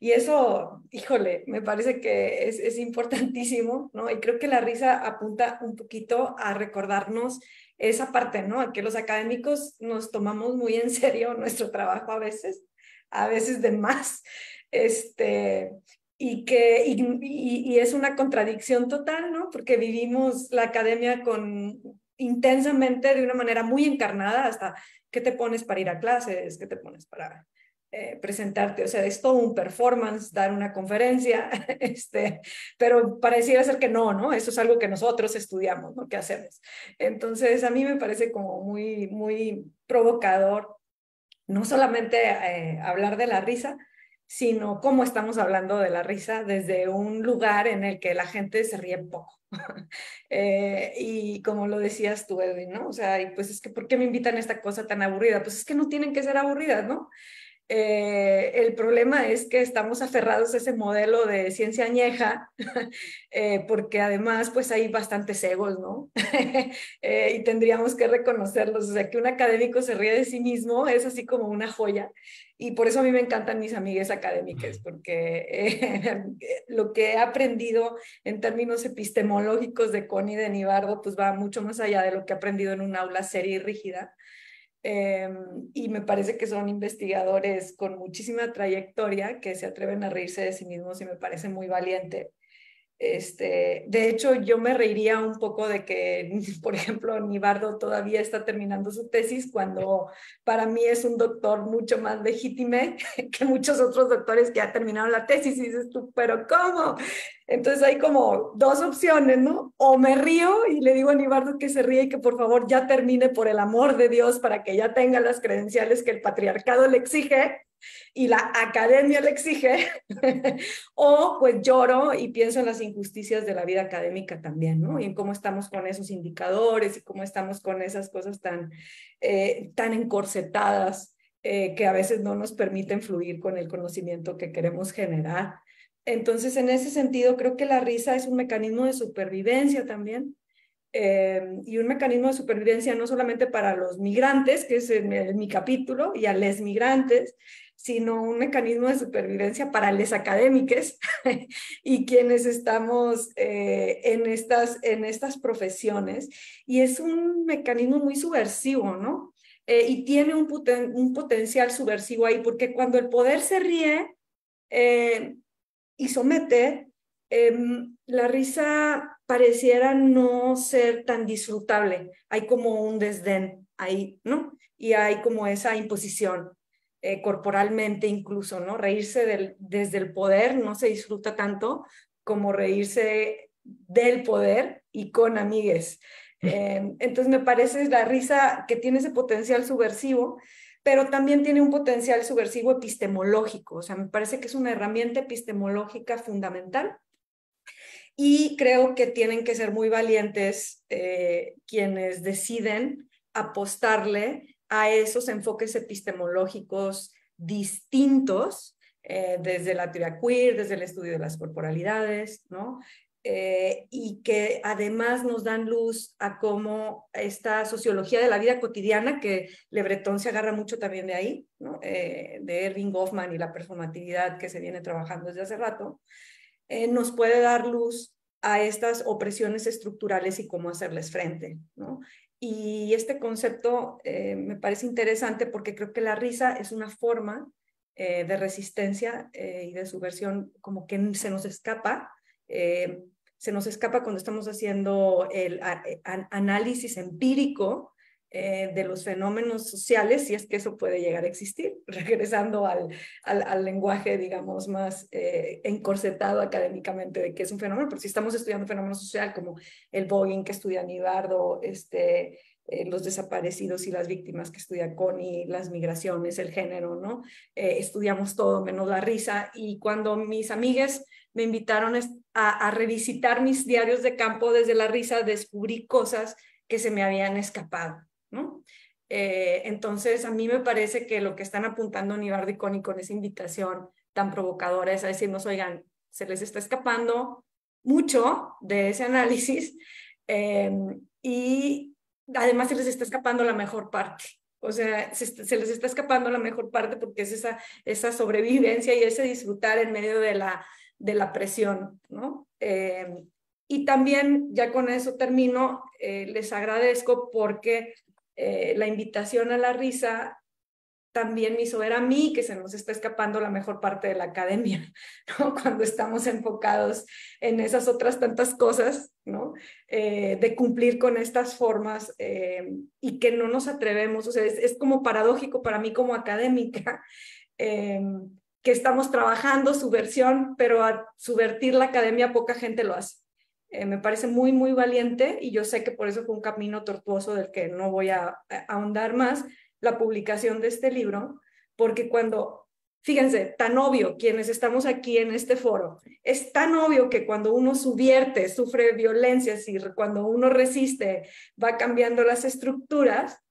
Y eso, híjole, me parece que es, es importantísimo, ¿no? Y creo que la risa apunta un poquito a recordarnos esa parte, ¿no? Que los académicos nos tomamos muy en serio nuestro trabajo a veces, a veces de más, este, y que y es una contradicción total, ¿no? Porque vivimos la academia con intensamente de una manera muy encarnada hasta qué te pones para ir a clases, qué te pones para eh, presentarte, o sea, es todo un performance, dar una conferencia, este, pero pareciera ser que no, ¿no? Eso es algo que nosotros estudiamos, ¿no? ¿Qué hacemos? Entonces, a mí me parece como muy, muy provocador, no solamente eh, hablar de la risa, sino cómo estamos hablando de la risa desde un lugar en el que la gente se ríe poco. Eh, y como lo decías tú, Edwin, ¿no? O sea, y pues es que, ¿por qué me invitan a esta cosa tan aburrida? Pues es que no tienen que ser aburridas, ¿no? Eh, el problema es que estamos aferrados a ese modelo de ciencia añeja, eh, porque además pues hay bastantes egos, ¿no? Eh, y tendríamos que reconocerlos. O sea, que un académico se ríe de sí mismo es así como una joya. Y por eso a mí me encantan mis amigas académicas, porque lo que he aprendido en términos epistemológicos de Connie de Nibardo, pues va mucho más allá de lo que he aprendido en un aula seria y rígida. Em, y me parece que son investigadores con muchísima trayectoria que se atreven a reírse de sí mismos y me parece muy valiente. Este, de hecho, yo me reiría un poco de que, por ejemplo, Nibardo todavía está terminando su tesis cuando para mí es un doctor mucho más legítime que muchos otros doctores que ya terminaron la tesis y dices tú, pero ¿cómo? Entonces hay como dos opciones, ¿no? O me río y le digo a Nibardo que se ríe y que por favor ya termine por el amor de Dios para que ya tenga las credenciales que el patriarcado le exige y la academia le exige. o pues lloro y pienso en las injusticias de la vida académica también, ¿no? Y en cómo estamos con esos indicadores y cómo estamos con esas cosas tan, eh, tan encorsetadas eh, que a veces no nos permiten fluir con el conocimiento que queremos generar. Entonces, en ese sentido, creo que la risa es un mecanismo de supervivencia también. Eh, y un mecanismo de supervivencia no solamente para los migrantes, que es mi capítulo, y a les migrantes, sino un mecanismo de supervivencia para les académicos y quienes estamos eh, en, estas, en estas profesiones. Y es un mecanismo muy subversivo, ¿no? Eh, y tiene un, un, potencial subversivo ahí, porque cuando el poder se ríe, eh, y somete, em, la risa pareciera no ser tan disfrutable. Hay como un desdén ahí, ¿no? Y hay como esa imposición eh, corporalmente incluso, ¿no? Reírse desde el poder no se disfruta tanto como reírse del poder y con amigues. Mm. Em, entonces me parece la risa que tiene ese potencial subversivo pero también tiene un potencial subversivo epistemológico. O sea, me parece que es una herramienta epistemológica fundamental y creo que tienen que ser muy valientes eh, quienes deciden apostarle a esos enfoques epistemológicos distintos eh, desde la teoría queer, desde el estudio de las corporalidades, ¿no? Eh, y que además nos dan luz a cómo esta sociología de la vida cotidiana, que Le se agarra mucho también de ahí, ¿no? eh, de Erving Goffman y la performatividad que se viene trabajando desde hace rato, eh, nos puede dar luz a estas opresiones estructurales y cómo hacerles frente. ¿no? Y este concepto eh, me parece interesante porque creo que la risa es una forma de resistencia y de subversión como que se nos escapa. Eh, se nos escapa cuando estamos haciendo el eh, análisis empírico eh, de los fenómenos sociales, si es que eso puede llegar a existir, regresando al, al, lenguaje, digamos, más eh, encorsetado académicamente de que es un fenómeno, pero si estamos estudiando fenómenos social como el Boeing que estudia Nibardo, este, los desaparecidos y las víctimas que estudia Connie, las migraciones, el género, ¿no? estudiamos todo menos la risa y cuando mis amigas me invitaron a a, revisitar mis diarios de campo desde la risa, descubrí cosas que se me habían escapado, eh, entonces, a mí me parece que lo que están apuntando Nibardi Coni con esa invitación tan provocadora es a decirnos, oigan, se les está escapando mucho de ese análisis em, y además se les está escapando la mejor parte. O sea, se, se, les está escapando la mejor parte porque es esa, esa sobrevivencia y ese disfrutar en medio de la, de la presión, ¿no? Eh, y también, ya con eso termino, eh, les agradezco porque eh, la invitación a la risa también me hizo ver a mí que se nos está escapando la mejor parte de la academia, ¿no? Cuando estamos enfocados en esas otras tantas cosas, ¿no? de cumplir con estas formas y que no nos atrevemos, o sea, es, como paradójico para mí como académica, eh, que estamos trabajando su versión, pero a subvertir la academia poca gente lo hace. Eh, me parece muy, muy valiente y yo sé que por eso fue un camino tortuoso del que no voy a, ahondar más la publicación de este libro, porque cuando, fíjense, tan obvio quienes estamos aquí en este foro, es tan obvio que cuando uno subierte, sufre violencias y cuando uno resiste, va cambiando las estructuras,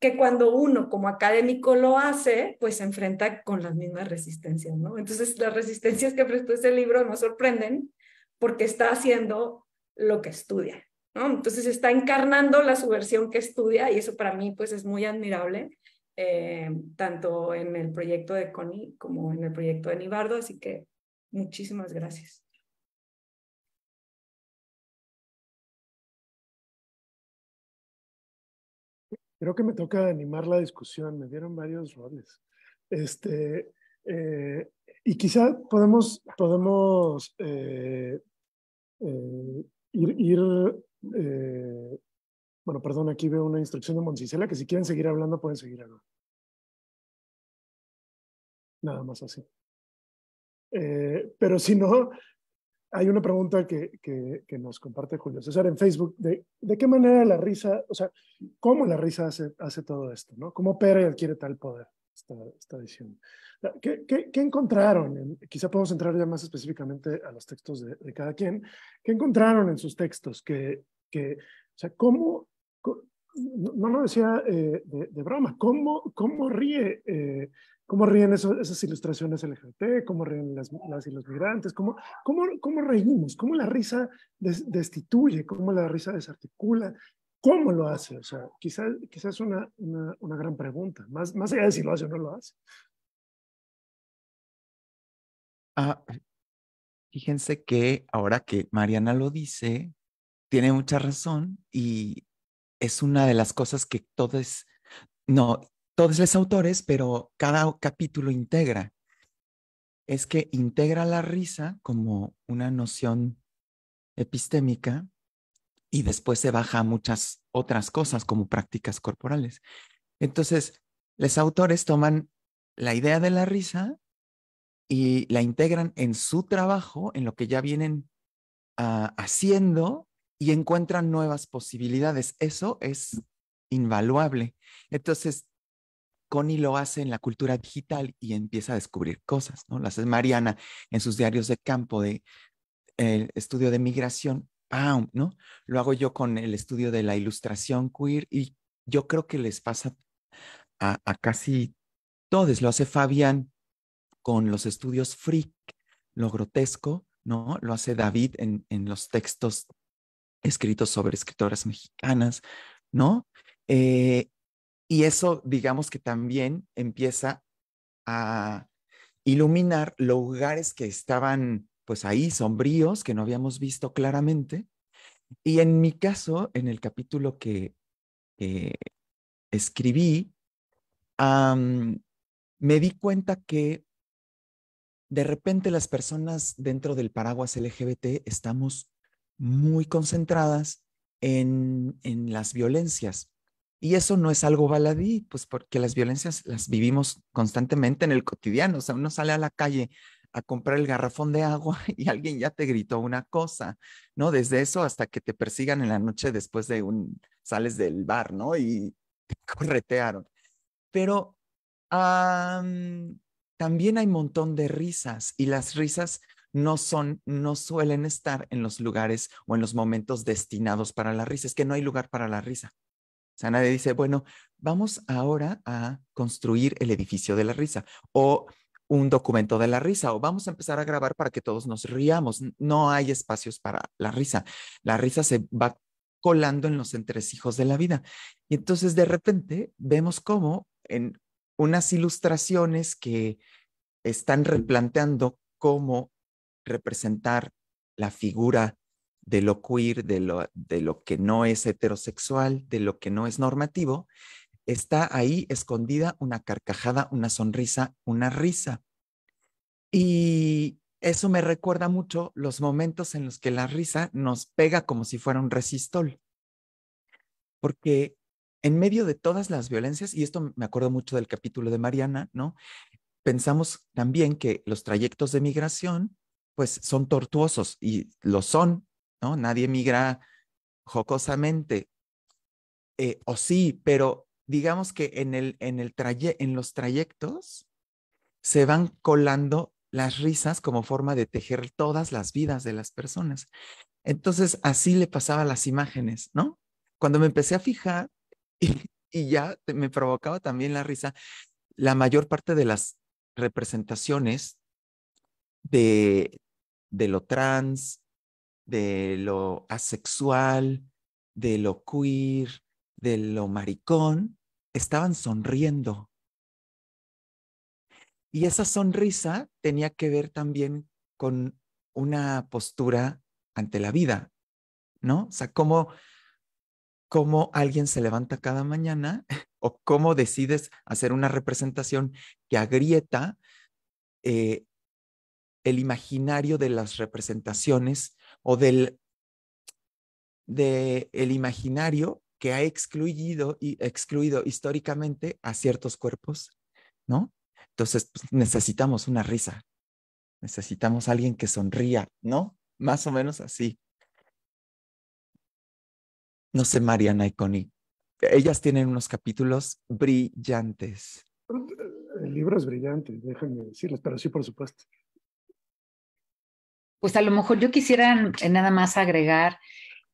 que cuando uno como académico lo hace, pues se enfrenta con las mismas resistencias, ¿no? Entonces las resistencias que prestó ese libro no sorprenden porque está haciendo lo que estudia, ¿no? Entonces está encarnando la subversión que estudia y eso para mí pues es muy admirable, eh, tanto en el proyecto de Connie como en el proyecto de Nibardo, así que muchísimas gracias. Creo que me toca animar la discusión, me dieron varios roles. Este, eh, y quizá podemos, podemos eh, eh, ir, ir bueno, perdón, aquí veo una instrucción de Moncicela que si quieren seguir hablando pueden seguir hablando. Nada más así. pero si no, hay una pregunta que, que, nos comparte Julio César en Facebook, de, de, qué manera la risa, o sea, cómo la risa hace, hace todo esto, ¿no? ¿Cómo opera y adquiere tal poder? Está, está diciendo. ¿Qué, encontraron? Quizá podemos entrar ya más específicamente a los textos de, de cada quien. ¿Qué encontraron en sus textos? Que, que o sea, ¿cómo, no lo decía eh, de, de, broma, ¿cómo, cómo ríe eh, cómo ríen esas ilustraciones LGBT, cómo ríen las, y los migrantes, cómo, cómo, cómo reímos, cómo la risa destituye, cómo la risa desarticula, cómo lo hace. O sea, quizás es una, gran pregunta, más, más allá de si lo hace o no lo hace. Ah, fíjense que ahora que Mariana lo dice, tiene mucha razón y es una de las cosas que todos... no, todos los autores, pero cada capítulo integra. Es que integra la risa como una noción epistémica y después se baja a muchas otras cosas como prácticas corporales. Entonces, los autores toman la idea de la risa y la integran en su trabajo, en lo que ya vienen ah, haciendo y encuentran nuevas posibilidades. Eso es invaluable. Entonces, Connie lo hace en la cultura digital y empieza a descubrir cosas, ¿no? Las hace Mariana en sus diarios de campo de el estudio de migración, ¡pam! ¿no? Lo hago yo con el estudio de la ilustración queer y yo creo que les pasa a, casi todos. Lo hace Fabián con los estudios freak, lo grotesco, ¿no? Lo hace David en, los textos escritos sobre escritoras mexicanas, ¿no? Eh, y eso, digamos que también empieza a iluminar lugares que estaban pues ahí sombríos, que no habíamos visto claramente. Y en mi caso, en el capítulo que, escribí, me di cuenta que de repente las personas dentro del paraguas LGBT estamos muy concentradas en, en las violencias, y eso no es algo baladí, pues porque las violencias las vivimos constantemente en el cotidiano. O sea, uno sale a la calle a comprar el garrafón de agua y alguien ya te gritó una cosa, ¿no? Desde eso hasta que te persigan en la noche después de un, sales del bar, ¿no? Y te corretearon. Pero también hay un montón de risas y las risas no son, no suelen estar en los lugares o en los momentos destinados para la risa. Es que no hay lugar para la risa. O sea, nadie dice, bueno, vamos ahora a construir el edificio de la risa o un documento de la risa o vamos a empezar a grabar para que todos nos riamos. No hay espacios para la risa. La risa se va colando en los entresijos de la vida. Y entonces de repente vemos cómo en unas ilustraciones que están replanteando cómo representar la figura de lo queer, de lo, de lo que no es heterosexual, de lo que no es normativo, está ahí escondida una carcajada, una sonrisa, una risa. Y eso me recuerda mucho los momentos en los que la risa nos pega como si fuera un resistol. Porque en medio de todas las violencias, y esto me acuerdo mucho del capítulo de Mariana, ¿no? Pensamos también que los trayectos de migración, pues son tortuosos y lo son ¿no? Nadie migra jocosamente. Eh, o sí, pero digamos que en, el, en, el en los trayectos se van colando las risas como forma de tejer todas las vidas de las personas. Entonces, así le pasaba a las imágenes, ¿no? Cuando me empecé a fijar y, ya me provocaba también la risa, la mayor parte de las representaciones de, de lo trans, de lo asexual, de lo queer, de lo maricón, estaban sonriendo. Y esa sonrisa tenía que ver también con una postura ante la vida, ¿no? O sea, cómo, alguien se levanta cada mañana o cómo decides hacer una representación que agrieta eh, el imaginario de las representaciones o del de el imaginario que ha excluido y excluido históricamente a ciertos cuerpos, ¿no? Entonces pues, necesitamos una risa, necesitamos alguien que sonría, ¿no? Más o menos así. No sé, Mariana y Connie, ellas tienen unos capítulos brillantes. El libro es brillante, déjenme decirles, pero sí, por supuesto pues a lo mejor yo quisiera eh, nada más agregar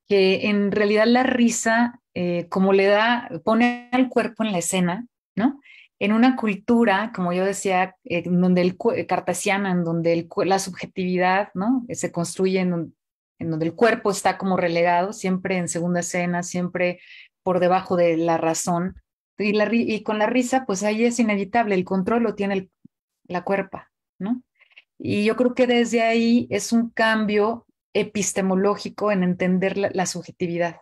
que en realidad la risa, eh, como le da, pone al cuerpo en la escena, ¿no? En una cultura, como yo decía, eh, donde el cartesiana, en donde la subjetividad, ¿no? Se construye en, donde el cuerpo está como relegado, siempre en segunda escena, siempre por debajo de la razón. Y, con la risa, pues ahí es inevitable, el control lo tiene la cuerpa, ¿no? Y yo creo que desde ahí es un cambio epistemológico en entender la, subjetividad.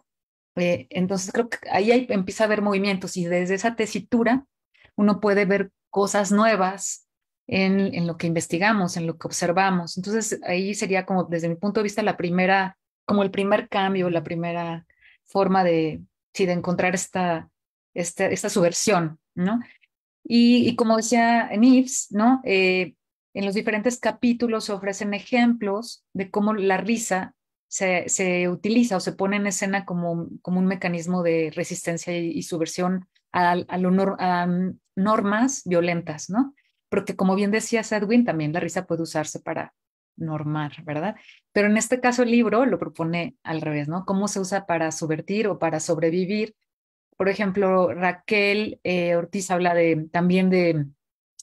Eh, entonces creo que ahí empieza a haber movimientos y desde esa tesitura uno puede ver cosas nuevas en, en, lo que investigamos, en lo que observamos. Entonces ahí sería como desde mi punto de vista la primera, como el primer cambio, la primera forma de, de encontrar esta, esta subversión, ¿no? Y, como decía Nives, ¿no? Eh, en los diferentes capítulos se ofrecen ejemplos de cómo la risa se, se utiliza o se pone en escena como, como un mecanismo de resistencia y, subversión a, a, normas violentas, ¿no? Porque como bien decía Sedwin, también la risa puede usarse para normar, ¿verdad? Pero en este caso el libro lo propone al revés, ¿no? ¿Cómo se usa para subvertir o para sobrevivir? Por ejemplo, Raquel eh, Ortiz habla de, también de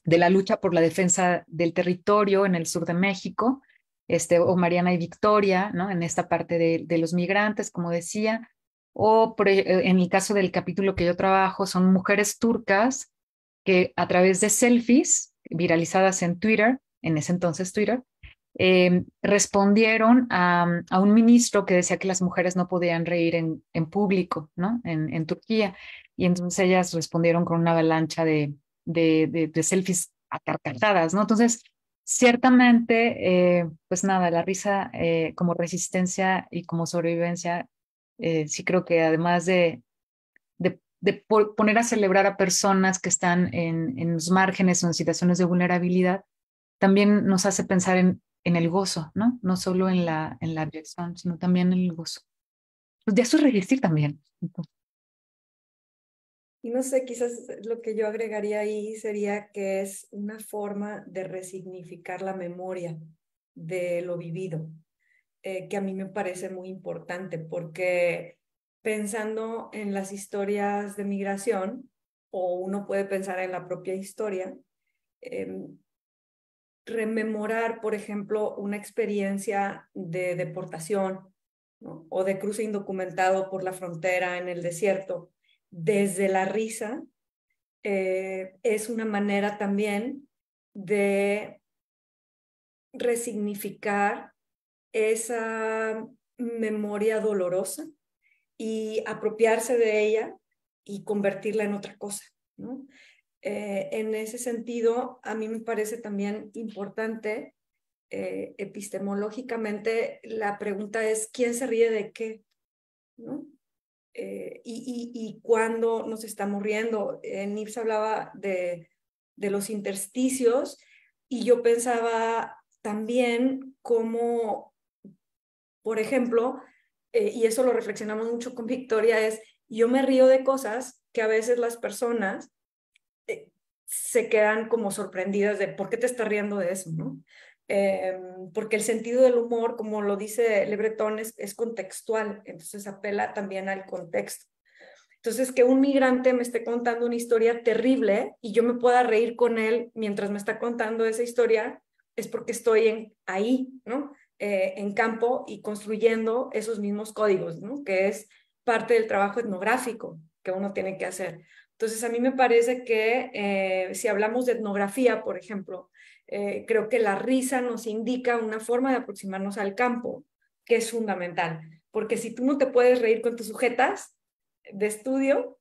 de la lucha por la defensa del territorio en el sur de México, este, o Mariana y Victoria, ¿no? en esta parte de, los migrantes, como decía, o eh, en el caso del capítulo que yo trabajo, son mujeres turcas que a través de selfies viralizadas en Twitter, en ese entonces Twitter, em, respondieron a, un ministro que decía que las mujeres no podían reír en, en público, ¿no? En, en, Turquía. Y entonces ellas respondieron con una avalancha de, de, selfies a ¿no? Entonces, ciertamente, eh, pues nada, la risa eh, como resistencia y como sobrevivencia, eh, sí creo que además de, de, poner a celebrar a personas que están en, los márgenes o en situaciones de vulnerabilidad, también nos hace pensar en, en el gozo, ¿no? No solo en la, en la abyección, sino también en el gozo. Pues de eso es resistir también. Y no sé, quizás lo que yo agregaría ahí sería que es una forma de resignificar la memoria de lo vivido, eh, que a mí me parece muy importante, porque pensando en las historias de migración, o uno puede pensar en la propia historia, em, rememorar, por ejemplo, una experiencia de deportación o de cruce indocumentado por la frontera en el desierto, desde la risa eh, es una manera también de resignificar esa memoria dolorosa y apropiarse de ella y convertirla en otra cosa. Eh, en ese sentido, a mí me parece también importante eh, epistemológicamente, la pregunta es, ¿quién se ríe de qué? ¿no? Eh, y, cuando nos estamos riendo. Eh, Nips hablaba de, los intersticios y yo pensaba también cómo, por ejemplo, eh, y eso lo reflexionamos mucho con Victoria, es yo me río de cosas que a veces las personas eh, se quedan como sorprendidas de por qué te estás riendo de eso, ¿no? Em, porque el sentido del humor, como lo dice Le es, contextual, entonces apela también al contexto. Entonces, que un migrante me esté contando una historia terrible y yo me pueda reír con él mientras me está contando esa historia, es porque estoy en, ahí, ¿no? Eh, en campo y construyendo esos mismos códigos, ¿no? Que es parte del trabajo etnográfico que uno tiene que hacer. Entonces, a mí me parece que eh, si hablamos de etnografía, por ejemplo, eh, creo que la risa nos indica una forma de aproximarnos al campo, que es fundamental, porque si tú no te puedes reír con tus sujetas de estudio,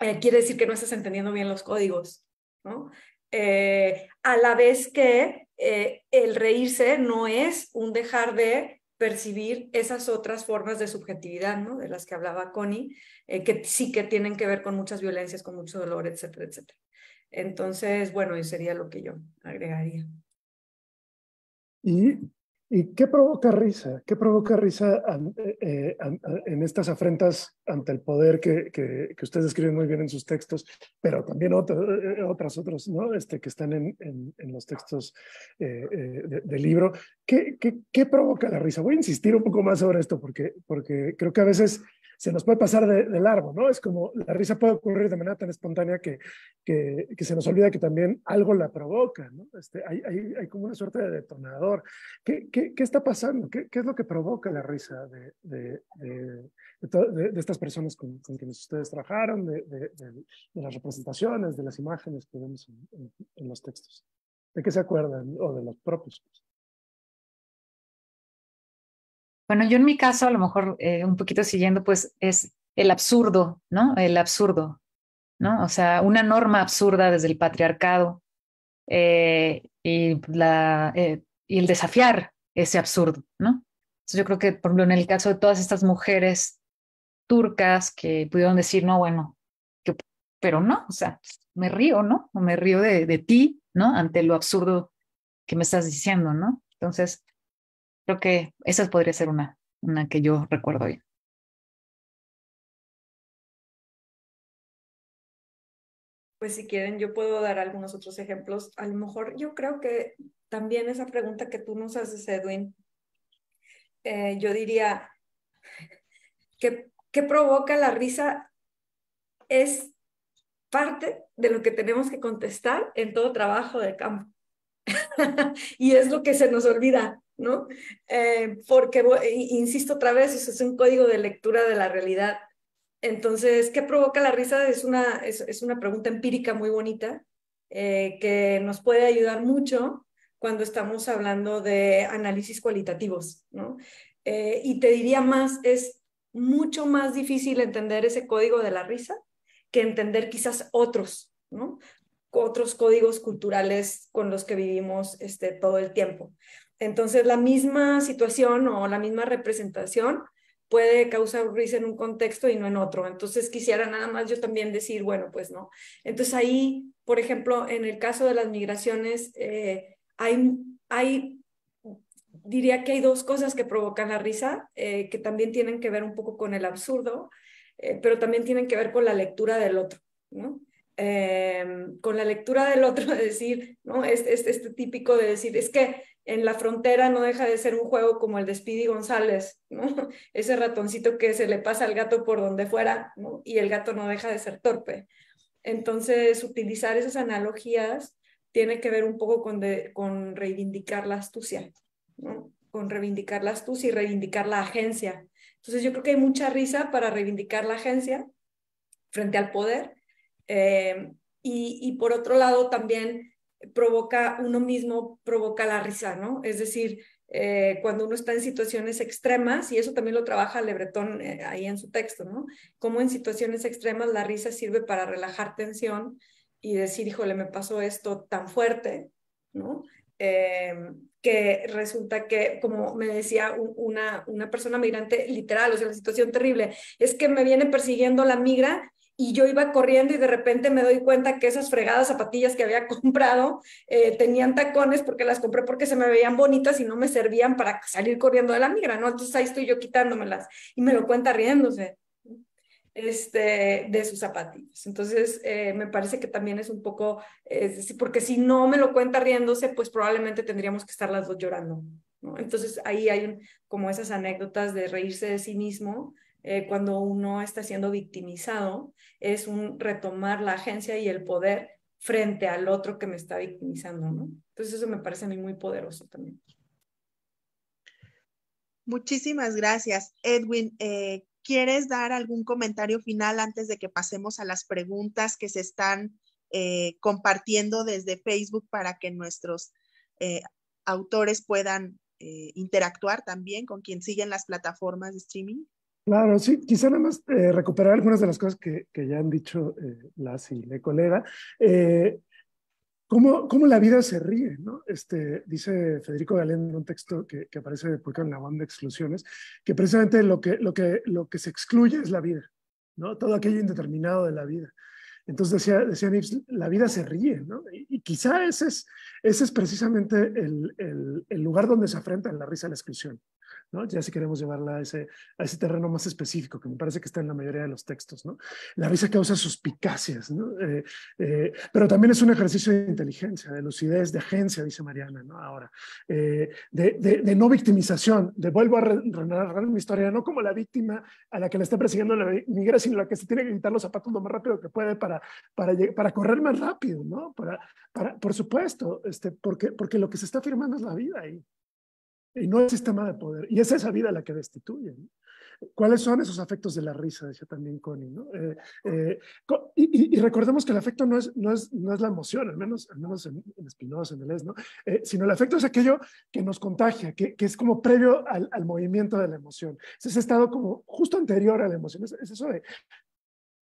eh, quiere decir que no estás entendiendo bien los códigos, ¿no? Eh, a la vez que el reírse no es un dejar de percibir esas otras formas de subjetividad, ¿no? De las que hablaba Connie, que sí que tienen que ver con muchas violencias, con mucho dolor, etcétera, etcétera. Entonces, bueno, eso sería lo que yo agregaría. ¿Y, y qué provoca risa? ¿Qué provoca risa eh, eh, en estas afrentas ante el poder que, que, ustedes escriben muy bien en sus textos, pero también eh, otras, otros, ¿no? Este, que están en, en, los textos del libro. ¿Qué, ¿Qué, qué, provoca la risa? Voy a insistir un poco más sobre esto porque, porque creo que a veces se nos puede pasar de, largo, ¿no? Es como la risa puede ocurrir de manera tan espontánea que, que, se nos olvida que también algo la provoca, ¿no? Este, hay, hay, como una suerte de detonador. ¿Qué, qué, qué está pasando? ¿Qué, ¿Qué, es lo que provoca la risa de, de, de estas personas con, con, quienes ustedes trabajaron, de, las representaciones, de las imágenes que vemos en, en los textos? ¿De qué se acuerdan? O de los propios. Bueno, yo en mi caso, a lo mejor eh, un poquito siguiendo, pues es el absurdo, ¿no? El absurdo, ¿no? O sea, una norma absurda desde el patriarcado eh, y, la, eh, y el desafiar ese absurdo, ¿no? Entonces yo creo que, por ejemplo, en el caso de todas estas mujeres turcas que pudieron decir, no, bueno, que, pero no, o sea, me río, ¿no? O me río de, de ti, ¿no? Ante lo absurdo que me estás diciendo, ¿no? Entonces, Creo que esa podría ser una, una que yo recuerdo bien. Pues si quieren, yo puedo dar algunos otros ejemplos. A lo mejor yo creo que también esa pregunta que tú nos haces, Edwin, eh, yo diría, que, que provoca la risa es parte de lo que tenemos que contestar en todo trabajo de campo. y es lo que se nos olvida. ¿no? Eh, porque, insisto otra vez, eso es un código de lectura de la realidad. Entonces, ¿qué provoca la risa? Es una, pregunta empírica muy bonita eh, que nos puede ayudar mucho cuando estamos hablando de análisis cualitativos, ¿no? Eh, y te diría más, es mucho más difícil entender ese código de la risa que entender quizás otros, ¿no? Otros códigos culturales con los que vivimos este, todo el tiempo. Entonces, la misma situación o la misma representación puede causar risa en un contexto y no en otro. Entonces, quisiera nada más yo también decir, bueno, pues no. Entonces, ahí, por ejemplo, en el caso de las migraciones, eh, hay, diría que hay dos cosas que provocan la risa, eh, que también tienen que ver un poco con el absurdo, eh, pero también tienen que ver con la lectura del otro, ¿no? con la lectura del otro, de decir, ¿no? Es, este típico de decir, es que en la frontera no deja de ser un juego como el de Speedy González, Ese ratoncito que se le pasa al gato por donde fuera, Y el gato no deja de ser torpe. Entonces, utilizar esas analogías tiene que ver un poco con, reivindicar la astucia, Con reivindicar la astucia y reivindicar la agencia. Entonces, yo creo que hay mucha risa para reivindicar la agencia frente al poder. Eh, y por otro lado, también provoca uno mismo, provoca la risa, ¿no? Es decir, eh, cuando uno está en situaciones extremas, y eso también lo trabaja Le eh, ahí en su texto, ¿no? Cómo en situaciones extremas la risa sirve para relajar tensión y decir, híjole, me pasó esto tan fuerte, ¿no? Eh, que resulta que, como me decía una, una persona migrante, literal, o sea, la situación terrible, es que me viene persiguiendo la migra y yo iba corriendo y de repente me doy cuenta que esas fregadas zapatillas que había comprado eh, tenían tacones porque las compré porque se me veían bonitas y no me servían para salir corriendo de la migra, ¿no? Entonces ahí estoy yo quitándomelas y me lo cuenta riéndose este, de sus zapatillas. Entonces, eh, me parece que también es un poco, eh, porque si no me lo cuenta riéndose, pues probablemente tendríamos que estar las dos llorando. ¿no? Entonces, ahí hay como esas anécdotas de reírse de sí mismo eh, cuando uno está siendo victimizado, es un retomar la agencia y el poder frente al otro que me está victimizando, Entonces eso me parece a muy poderoso también. Muchísimas gracias, Edwin. Eh, ¿Quieres dar algún comentario final antes de que pasemos a las preguntas que se están eh, compartiendo desde Facebook para que nuestros autores puedan interactuar también con quien siguen las plataformas de streaming? Claro, sí, quizá nada más eh, recuperar algunas de las cosas que, ya han dicho eh, las y la colega. Eh, cómo, la vida se ríe? Este, dice Federico Galén en un texto que, que aparece en la banda Exclusiones, que precisamente lo que, lo, que, se excluye es la vida, ¿no? todo aquello indeterminado de la vida. Entonces decía, decía Nips, la vida se ríe, ¿no? Y, quizá ese es, precisamente el, lugar donde se afrenta la risa a la exclusión. Ya si queremos llevarla a ese, terreno más específico, que me parece que está en la mayoría de los textos, ¿no? La risa causa suspicacias, eh, eh, pero también es un ejercicio de inteligencia, de lucidez, de agencia, dice Mariana, Ahora, eh, de, no victimización, de vuelvo a narrar mi historia, no como la víctima a la que le está persiguiendo la migra, sino la que se tiene que quitar los zapatos lo más rápido que puede para, correr más rápido, ¿no? por supuesto, este, porque, porque lo que se está firmando es la vida ahí. Y no el sistema de poder. Y es esa vida la que destituye. ¿Cuáles son esos afectos de la risa? Decía también Connie. ¿no? Eh, eh, y, recordemos que el afecto no es, no es, no es la emoción, al menos, al menos en, en en el ¿no? Eh, sino el afecto es aquello que nos contagia, que, que es como previo al, al, movimiento de la emoción. Es ese estado como justo anterior a la emoción. es eso de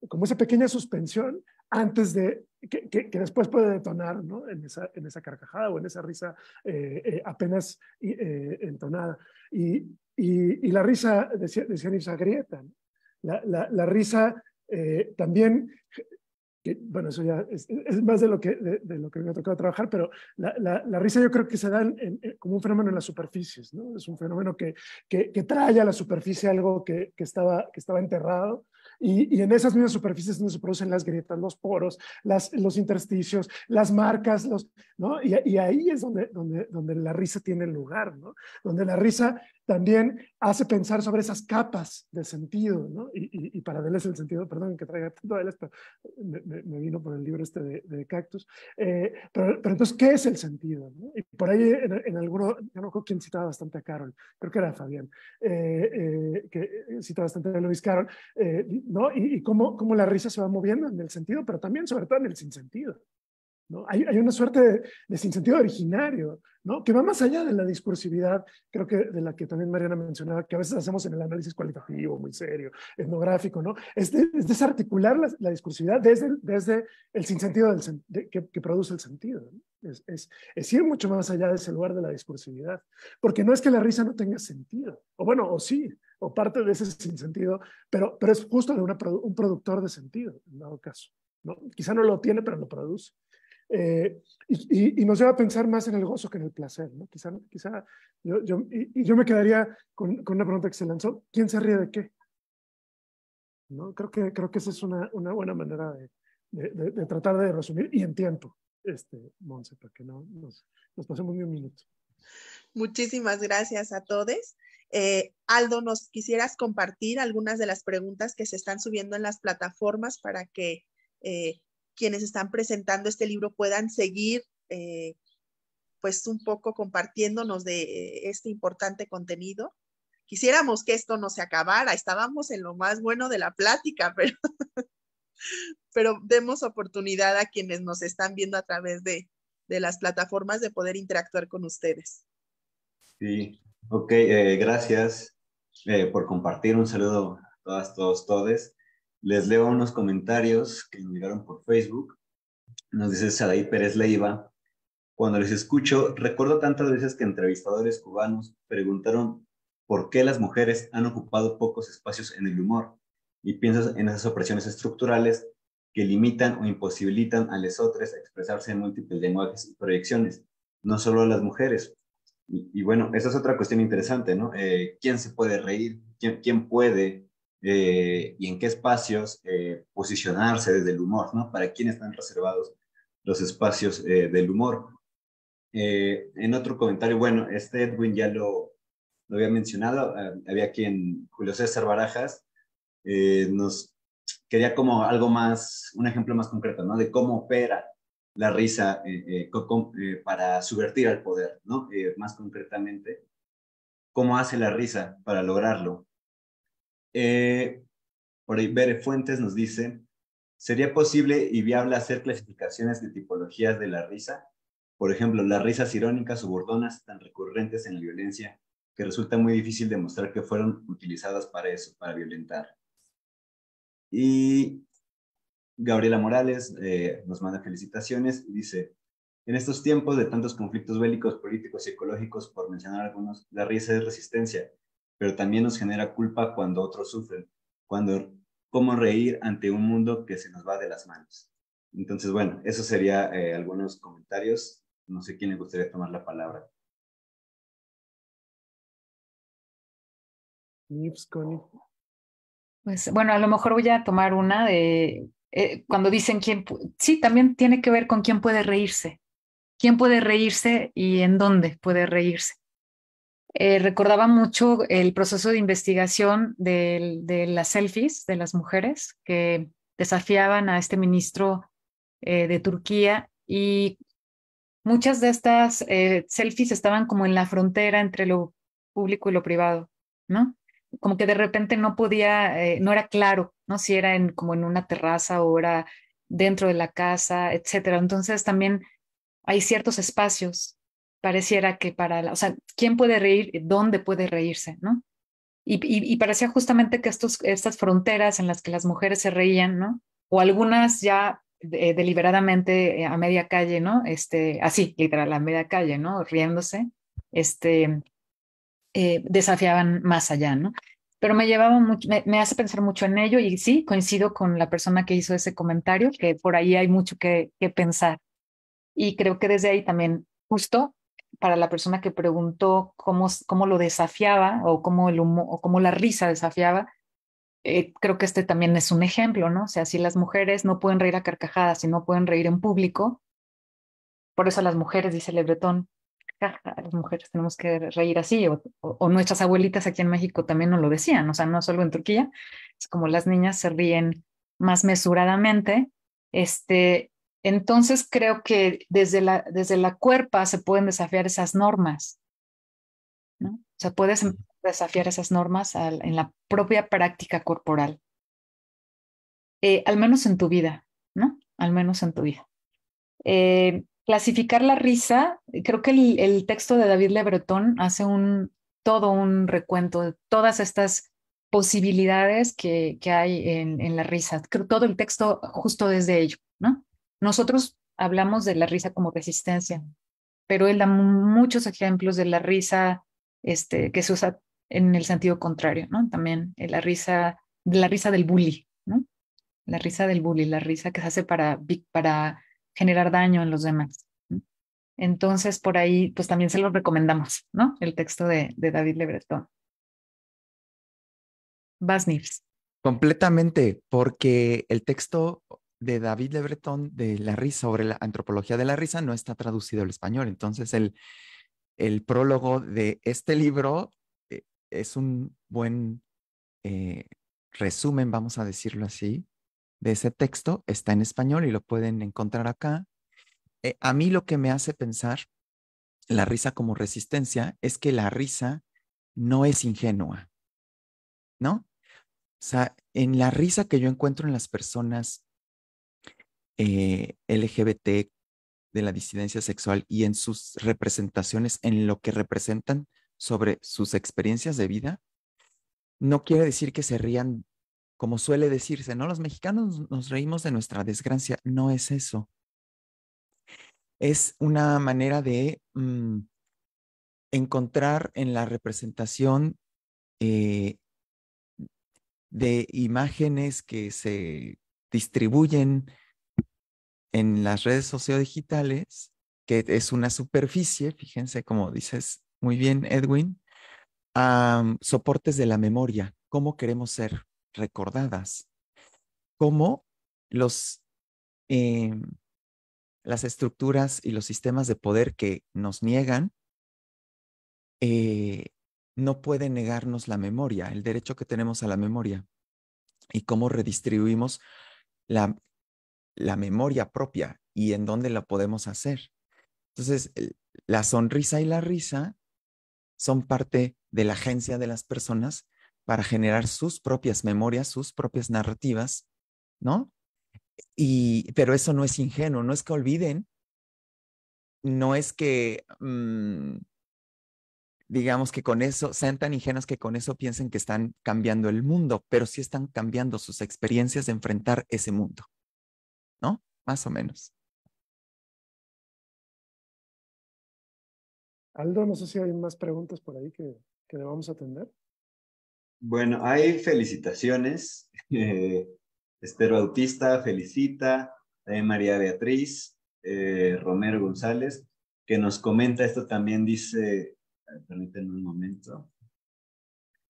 como esa pequeña suspensión antes de que, después puede detonar en, esa, carcajada o en esa risa eh, eh, apenas eh, entonada. Y, la risa, decía, decía Grieta, la, risa también, bueno, eso ya es, más de lo, que, lo que me ha tocado trabajar, pero la, risa yo creo que se da como un fenómeno en las superficies, ¿no? es un fenómeno que, que, trae a la superficie algo que, estaba, que estaba enterrado y, en esas mismas superficies donde se producen las grietas, los poros, las, los intersticios, las marcas, los, Y, ahí es donde, donde, donde la risa tiene lugar, Donde la risa también hace pensar sobre esas capas de sentido, ¿no? Y, y, y para el sentido, perdón que traiga tanto esto. pero me, vino por el libro este de, Cactus. Eh, pero, entonces, ¿qué es el sentido? Y por ahí en, en alguno, no recuerdo quién citaba bastante a Carol, creo que era Fabián, eh, eh, que cita bastante a Luis Carol, ¿no? Y, cómo, la risa se va moviendo en el sentido, pero también sobre todo en el sinsentido. Hay, una suerte de, de sinsentido originario que va más allá de la discursividad, creo que de la que también Mariana mencionaba, que a veces hacemos en el análisis cualitativo, muy serio, etnográfico, ¿no? es, desarticular la, discursividad desde, desde el sinsentido del, que, produce el sentido. Es, ir mucho más allá de ese lugar de la discursividad, porque no es que la risa no tenga sentido, o bueno, o sí, o parte de ese sinsentido, pero, pero es justo de un productor de sentido, en dado caso. ¿no? Quizá no lo tiene, pero lo produce. Eh, y, nos lleva a pensar más en el gozo que en el placer, ¿no? Quizá, yo, yo y, yo me quedaría con, con, una pregunta que se lanzó, ¿quién se ríe de qué? ¿No? Creo, que, creo que esa es una, una buena manera de, de, tratar de resumir y en tiempo, este, Monse, para que no nos, nos pasemos ni un minuto. Muchísimas gracias a todos. Eh, Aldo, ¿nos quisieras compartir algunas de las preguntas que se están subiendo en las plataformas para que eh, quienes están presentando este libro puedan seguir eh, pues un poco compartiéndonos de eh, este importante contenido. Quisiéramos que esto no se acabara, estábamos en lo más bueno de la plática, pero, pero demos oportunidad a quienes nos están viendo a través de, las plataformas de poder interactuar con ustedes. Sí, ok, eh, gracias por compartir. Un saludo a todas, todos, todes. Les leo unos comentarios que me llegaron por Facebook. Nos dice Sadaí Pérez Leiva. Cuando les escucho, recuerdo tantas veces que entrevistadores cubanos preguntaron por qué las mujeres han ocupado pocos espacios en el humor y piensas en esas opresiones estructurales que limitan o imposibilitan a lesotres a expresarse en múltiples lenguajes y proyecciones, no solo a las mujeres. Y, bueno, esa es otra cuestión interesante, ¿no? Eh, ¿Quién se puede reír? quién puede eh, y en qué espacios eh, posicionarse desde el humor, ¿no? Para quién están reservados los espacios eh, del humor. en otro comentario, bueno, este Edwin ya lo, lo había mencionado, había quien, Julio César Barajas, nos quería como algo más, un ejemplo más concreto, ¿no? De cómo opera la risa para subvertir al poder, ¿no? más concretamente, cómo hace la risa para lograrlo. Eh, por ahí, Bere Fuentes nos dice, ¿sería posible y viable hacer clasificaciones de tipologías de la risa? Por ejemplo, las risas irónicas o burdonas tan recurrentes en la violencia que resulta muy difícil demostrar que fueron utilizadas para eso, para violentar. Y Gabriela Morales eh, nos manda felicitaciones y dice, en estos tiempos de tantos conflictos bélicos, políticos y ecológicos, por mencionar algunos, la risa es resistencia, pero también nos genera culpa cuando otros sufren, cuando cómo reír ante un mundo que se nos va de las manos. Entonces, bueno, eso sería eh, algunos comentarios. No sé quién le gustaría tomar la palabra. Pues, pues bueno, a lo mejor voy a tomar una de eh, cuando dicen quién, sí, también tiene que ver con quién puede reírse, quién puede reírse y en dónde puede reírse. Eh, recordaba mucho el proceso de investigación de, de, las selfies de las mujeres que desafiaban a este ministro eh, de Turquía y muchas de estas eh, selfies estaban como en la frontera entre lo público y lo privado, ¿no? Como que de repente no podía, no era claro, ¿no? Si era en, como en una terraza o era dentro de la casa, etcétera. Entonces también hay ciertos espacios pareciera que para, la, o sea, ¿quién puede reír? ¿Dónde puede reírse? ¿No? Y, y, parecía justamente que estos, estas fronteras en las que las mujeres se reían, ¿no? O algunas ya eh, deliberadamente eh, a media calle, ¿no? Este, así, literal, a media calle, ¿no? Riéndose, este, eh, desafiaban más allá, ¿no? Pero me llevaba mucho, me, me, hace pensar mucho en ello y sí, coincido con la persona que hizo ese comentario, que por ahí hay mucho que, que pensar. Y creo que desde ahí también, justo, para la persona que preguntó cómo, cómo lo desafiaba o cómo, el cómo la risa desafiaba, eh, creo que este también es un ejemplo, ¿no? O sea, si las mujeres no pueden reír a carcajadas y no pueden reír en público, por eso las mujeres, dice Lebretón, las mujeres tenemos que reír así, o, nuestras abuelitas aquí en México también nos lo decían, o sea, no solo en Turquía, es como las niñas se ríen más mesuradamente, este, entonces creo que desde la, desde la cuerpa se pueden desafiar esas normas. ¿no? O sea, puedes desafiar esas normas en la propia práctica corporal. Eh, al menos en tu vida, ¿no? Al menos en tu vida. Eh, clasificar la risa, creo que el, texto de David Le Breton hace todo un recuento de todas estas posibilidades que, hay en, en, la risa. Creo todo el texto justo desde ello, ¿no? Nosotros hablamos de la risa como resistencia, pero él da muchos ejemplos de la risa este, que se usa en el sentido contrario, ¿no? También eh, la risa, la risa del bully, ¿no? La risa del bully, la risa que se hace para, para generar daño en los demás. Entonces, por ahí, pues también se lo recomendamos, ¿no? El texto de, David Lebretón. Vas, Completamente, porque el texto de David Le Breton de la risa sobre la antropología de la risa no está traducido al español. Entonces, el, el prólogo de este libro eh, es un buen eh, resumen, vamos a decirlo así, de ese texto. Está en español y lo pueden encontrar acá. Eh, a mí lo que me hace pensar la risa como resistencia es que la risa no es ingenua, ¿no? O sea, en la risa que yo encuentro en las personas eh, LGBT, de la disidencia sexual y en sus representaciones, en lo que representan sobre sus experiencias de vida, no quiere decir que se rían como suele decirse, ¿no? Los mexicanos nos reímos de nuestra desgracia, no es eso. Es una manera de mm, encontrar en la representación eh, de imágenes que se distribuyen en las redes sociodigitales, que es una superficie, fíjense como dices muy bien, Edwin, soportes de la memoria, cómo queremos ser recordadas, cómo los, em, las estructuras y los sistemas de poder que nos niegan eh, no pueden negarnos la memoria, el derecho que tenemos a la memoria y cómo redistribuimos la, la memoria propia y en dónde la podemos hacer. Entonces, la sonrisa y la risa son parte de la agencia de las personas para generar sus propias memorias, sus propias narrativas, ¿no? pero eso no es ingenuo, no es que olviden, no es que, mm, digamos que con eso, sean tan ingenuos que con eso piensen que están cambiando el mundo, pero sí están cambiando sus experiencias de enfrentar ese mundo. ¿no? Más o menos. Aldo, no sé si hay más preguntas por ahí que, que debamos atender. Bueno, hay felicitaciones. Espero Autista felicita, María Beatriz, eh, Romero González, que nos comenta esto también, dice, permítanme un momento.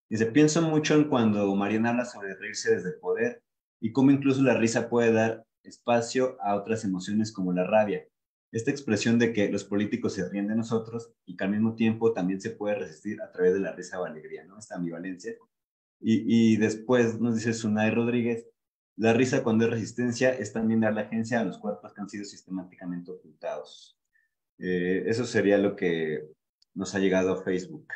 Dice, pienso mucho en cuando Mariana habla sobre reírse desde el poder y cómo incluso la risa puede dar espacio a otras emociones como la rabia. Esta expresión de que los políticos se ríen de nosotros y que al mismo tiempo también se puede resistir a través de la risa o alegría, ¿no? Esta ambivalencia. Y, y después nos dice Sunay Rodríguez, la risa cuando es resistencia es también dar la agencia a los cuerpos que han sido sistemáticamente ocultados. Eh, eso sería lo que nos ha llegado a Facebook.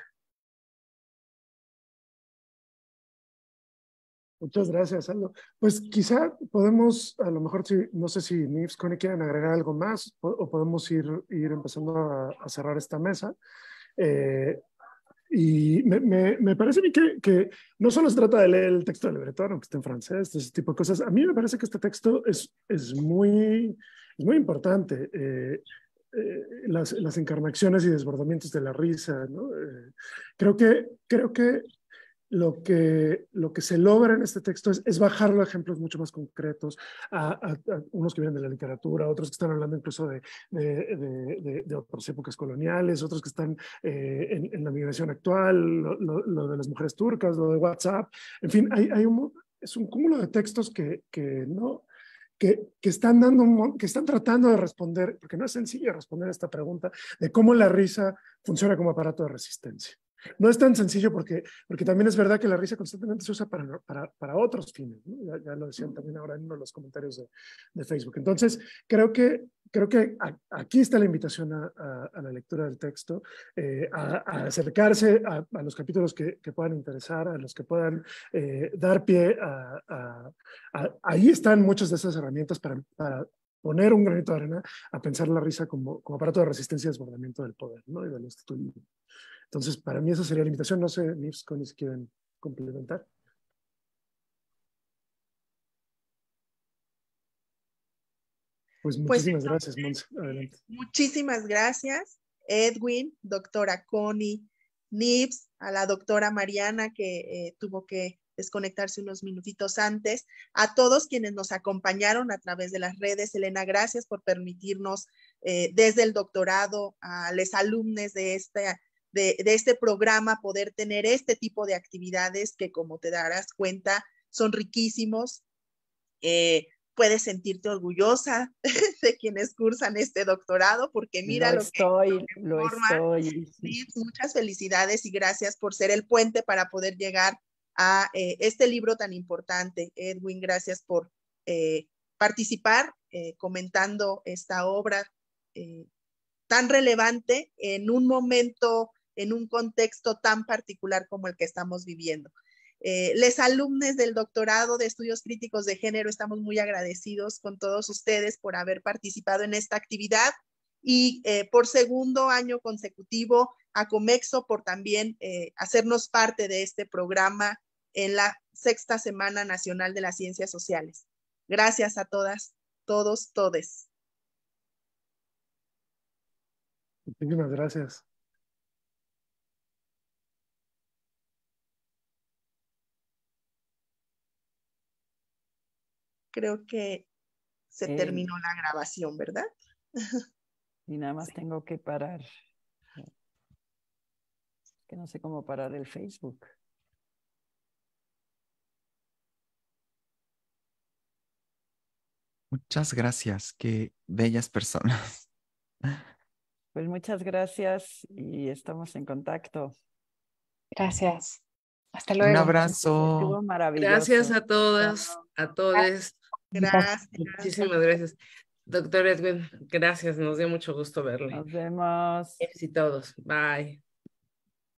Muchas gracias, Aldo. Pues quizá podemos, a lo mejor, si, no sé si Nips, Connie quieren agregar algo más o, podemos ir, ir empezando a, cerrar esta mesa. Eh, y me, me, me, parece a mí que, que, no solo se trata de leer el texto del que aunque esté en francés, ese tipo de cosas. A mí me parece que este texto es, es, muy, muy importante. Eh, eh, las, las, encarnaciones y desbordamientos de la risa. ¿no? creo que, creo que lo que, lo que se logra en este texto es, bajarlo a ejemplos mucho más concretos, a, unos que vienen de la literatura, otros que están hablando incluso de, otras épocas coloniales, otros que están eh, en, la migración actual, lo, de las mujeres turcas, lo de WhatsApp, en fin, hay, es un cúmulo de textos que, no... Que, están dando que están tratando de responder, porque no es sencillo responder a esta pregunta de cómo la risa funciona como aparato de resistencia. No es tan sencillo porque, porque también es verdad que la risa constantemente se usa para, otros fines. Ya, lo decían también ahora en uno de los comentarios de, Facebook. Entonces, creo que, creo que aquí está la invitación a, la lectura del texto, eh, a, acercarse a, los capítulos que, puedan interesar, a los que puedan eh, dar pie a, Ahí están muchas de esas herramientas para, poner un granito de arena a pensar la risa como, como aparato de resistencia y desbordamiento del poder ¿no? y del instituto. Entonces, para mí esa sería la invitación. No sé, Nips, Connie, si quieren complementar. Pues, pues muchísimas gracias, Mons. Adelante. Muchísimas gracias, Edwin, doctora Connie, Nips, a la doctora Mariana que eh, tuvo que desconectarse unos minutitos antes, a todos quienes nos acompañaron a través de las redes. Elena, gracias por permitirnos eh, desde el doctorado a los alumnos de esta de, este programa poder tener este tipo de actividades que como te darás cuenta son riquísimos. Eh, puedes sentirte orgullosa de quienes cursan este doctorado, porque mira lo, estoy, que, lo, estoy. muchas felicidades y gracias por ser el puente para poder llegar a eh, este libro tan importante. Edwin, gracias por eh, participar comentando esta obra tan relevante en un momento en un contexto tan particular como el que estamos viviendo. Eh, les alumnos del doctorado de estudios críticos de género, estamos muy agradecidos con todos ustedes por haber participado en esta actividad y eh, por segundo año consecutivo a Comexo por también eh, hacernos parte de este programa en la sexta Semana Nacional de las Ciencias Sociales. Gracias a todas, todos, todes. Muchísimas gracias. creo que se terminó la grabación, ¿verdad? Y nada más tengo que parar. que no sé cómo parar el Facebook. Muchas gracias, qué bellas personas. Pues muchas gracias y estamos en contacto. Gracias. Hasta luego. Un abrazo. Gracias a todas, a todos. Gracias. Muchísimas gracias. Doctor Edwin, gracias. Nos dio mucho gusto verle. Nos vemos. Y todos. Bye.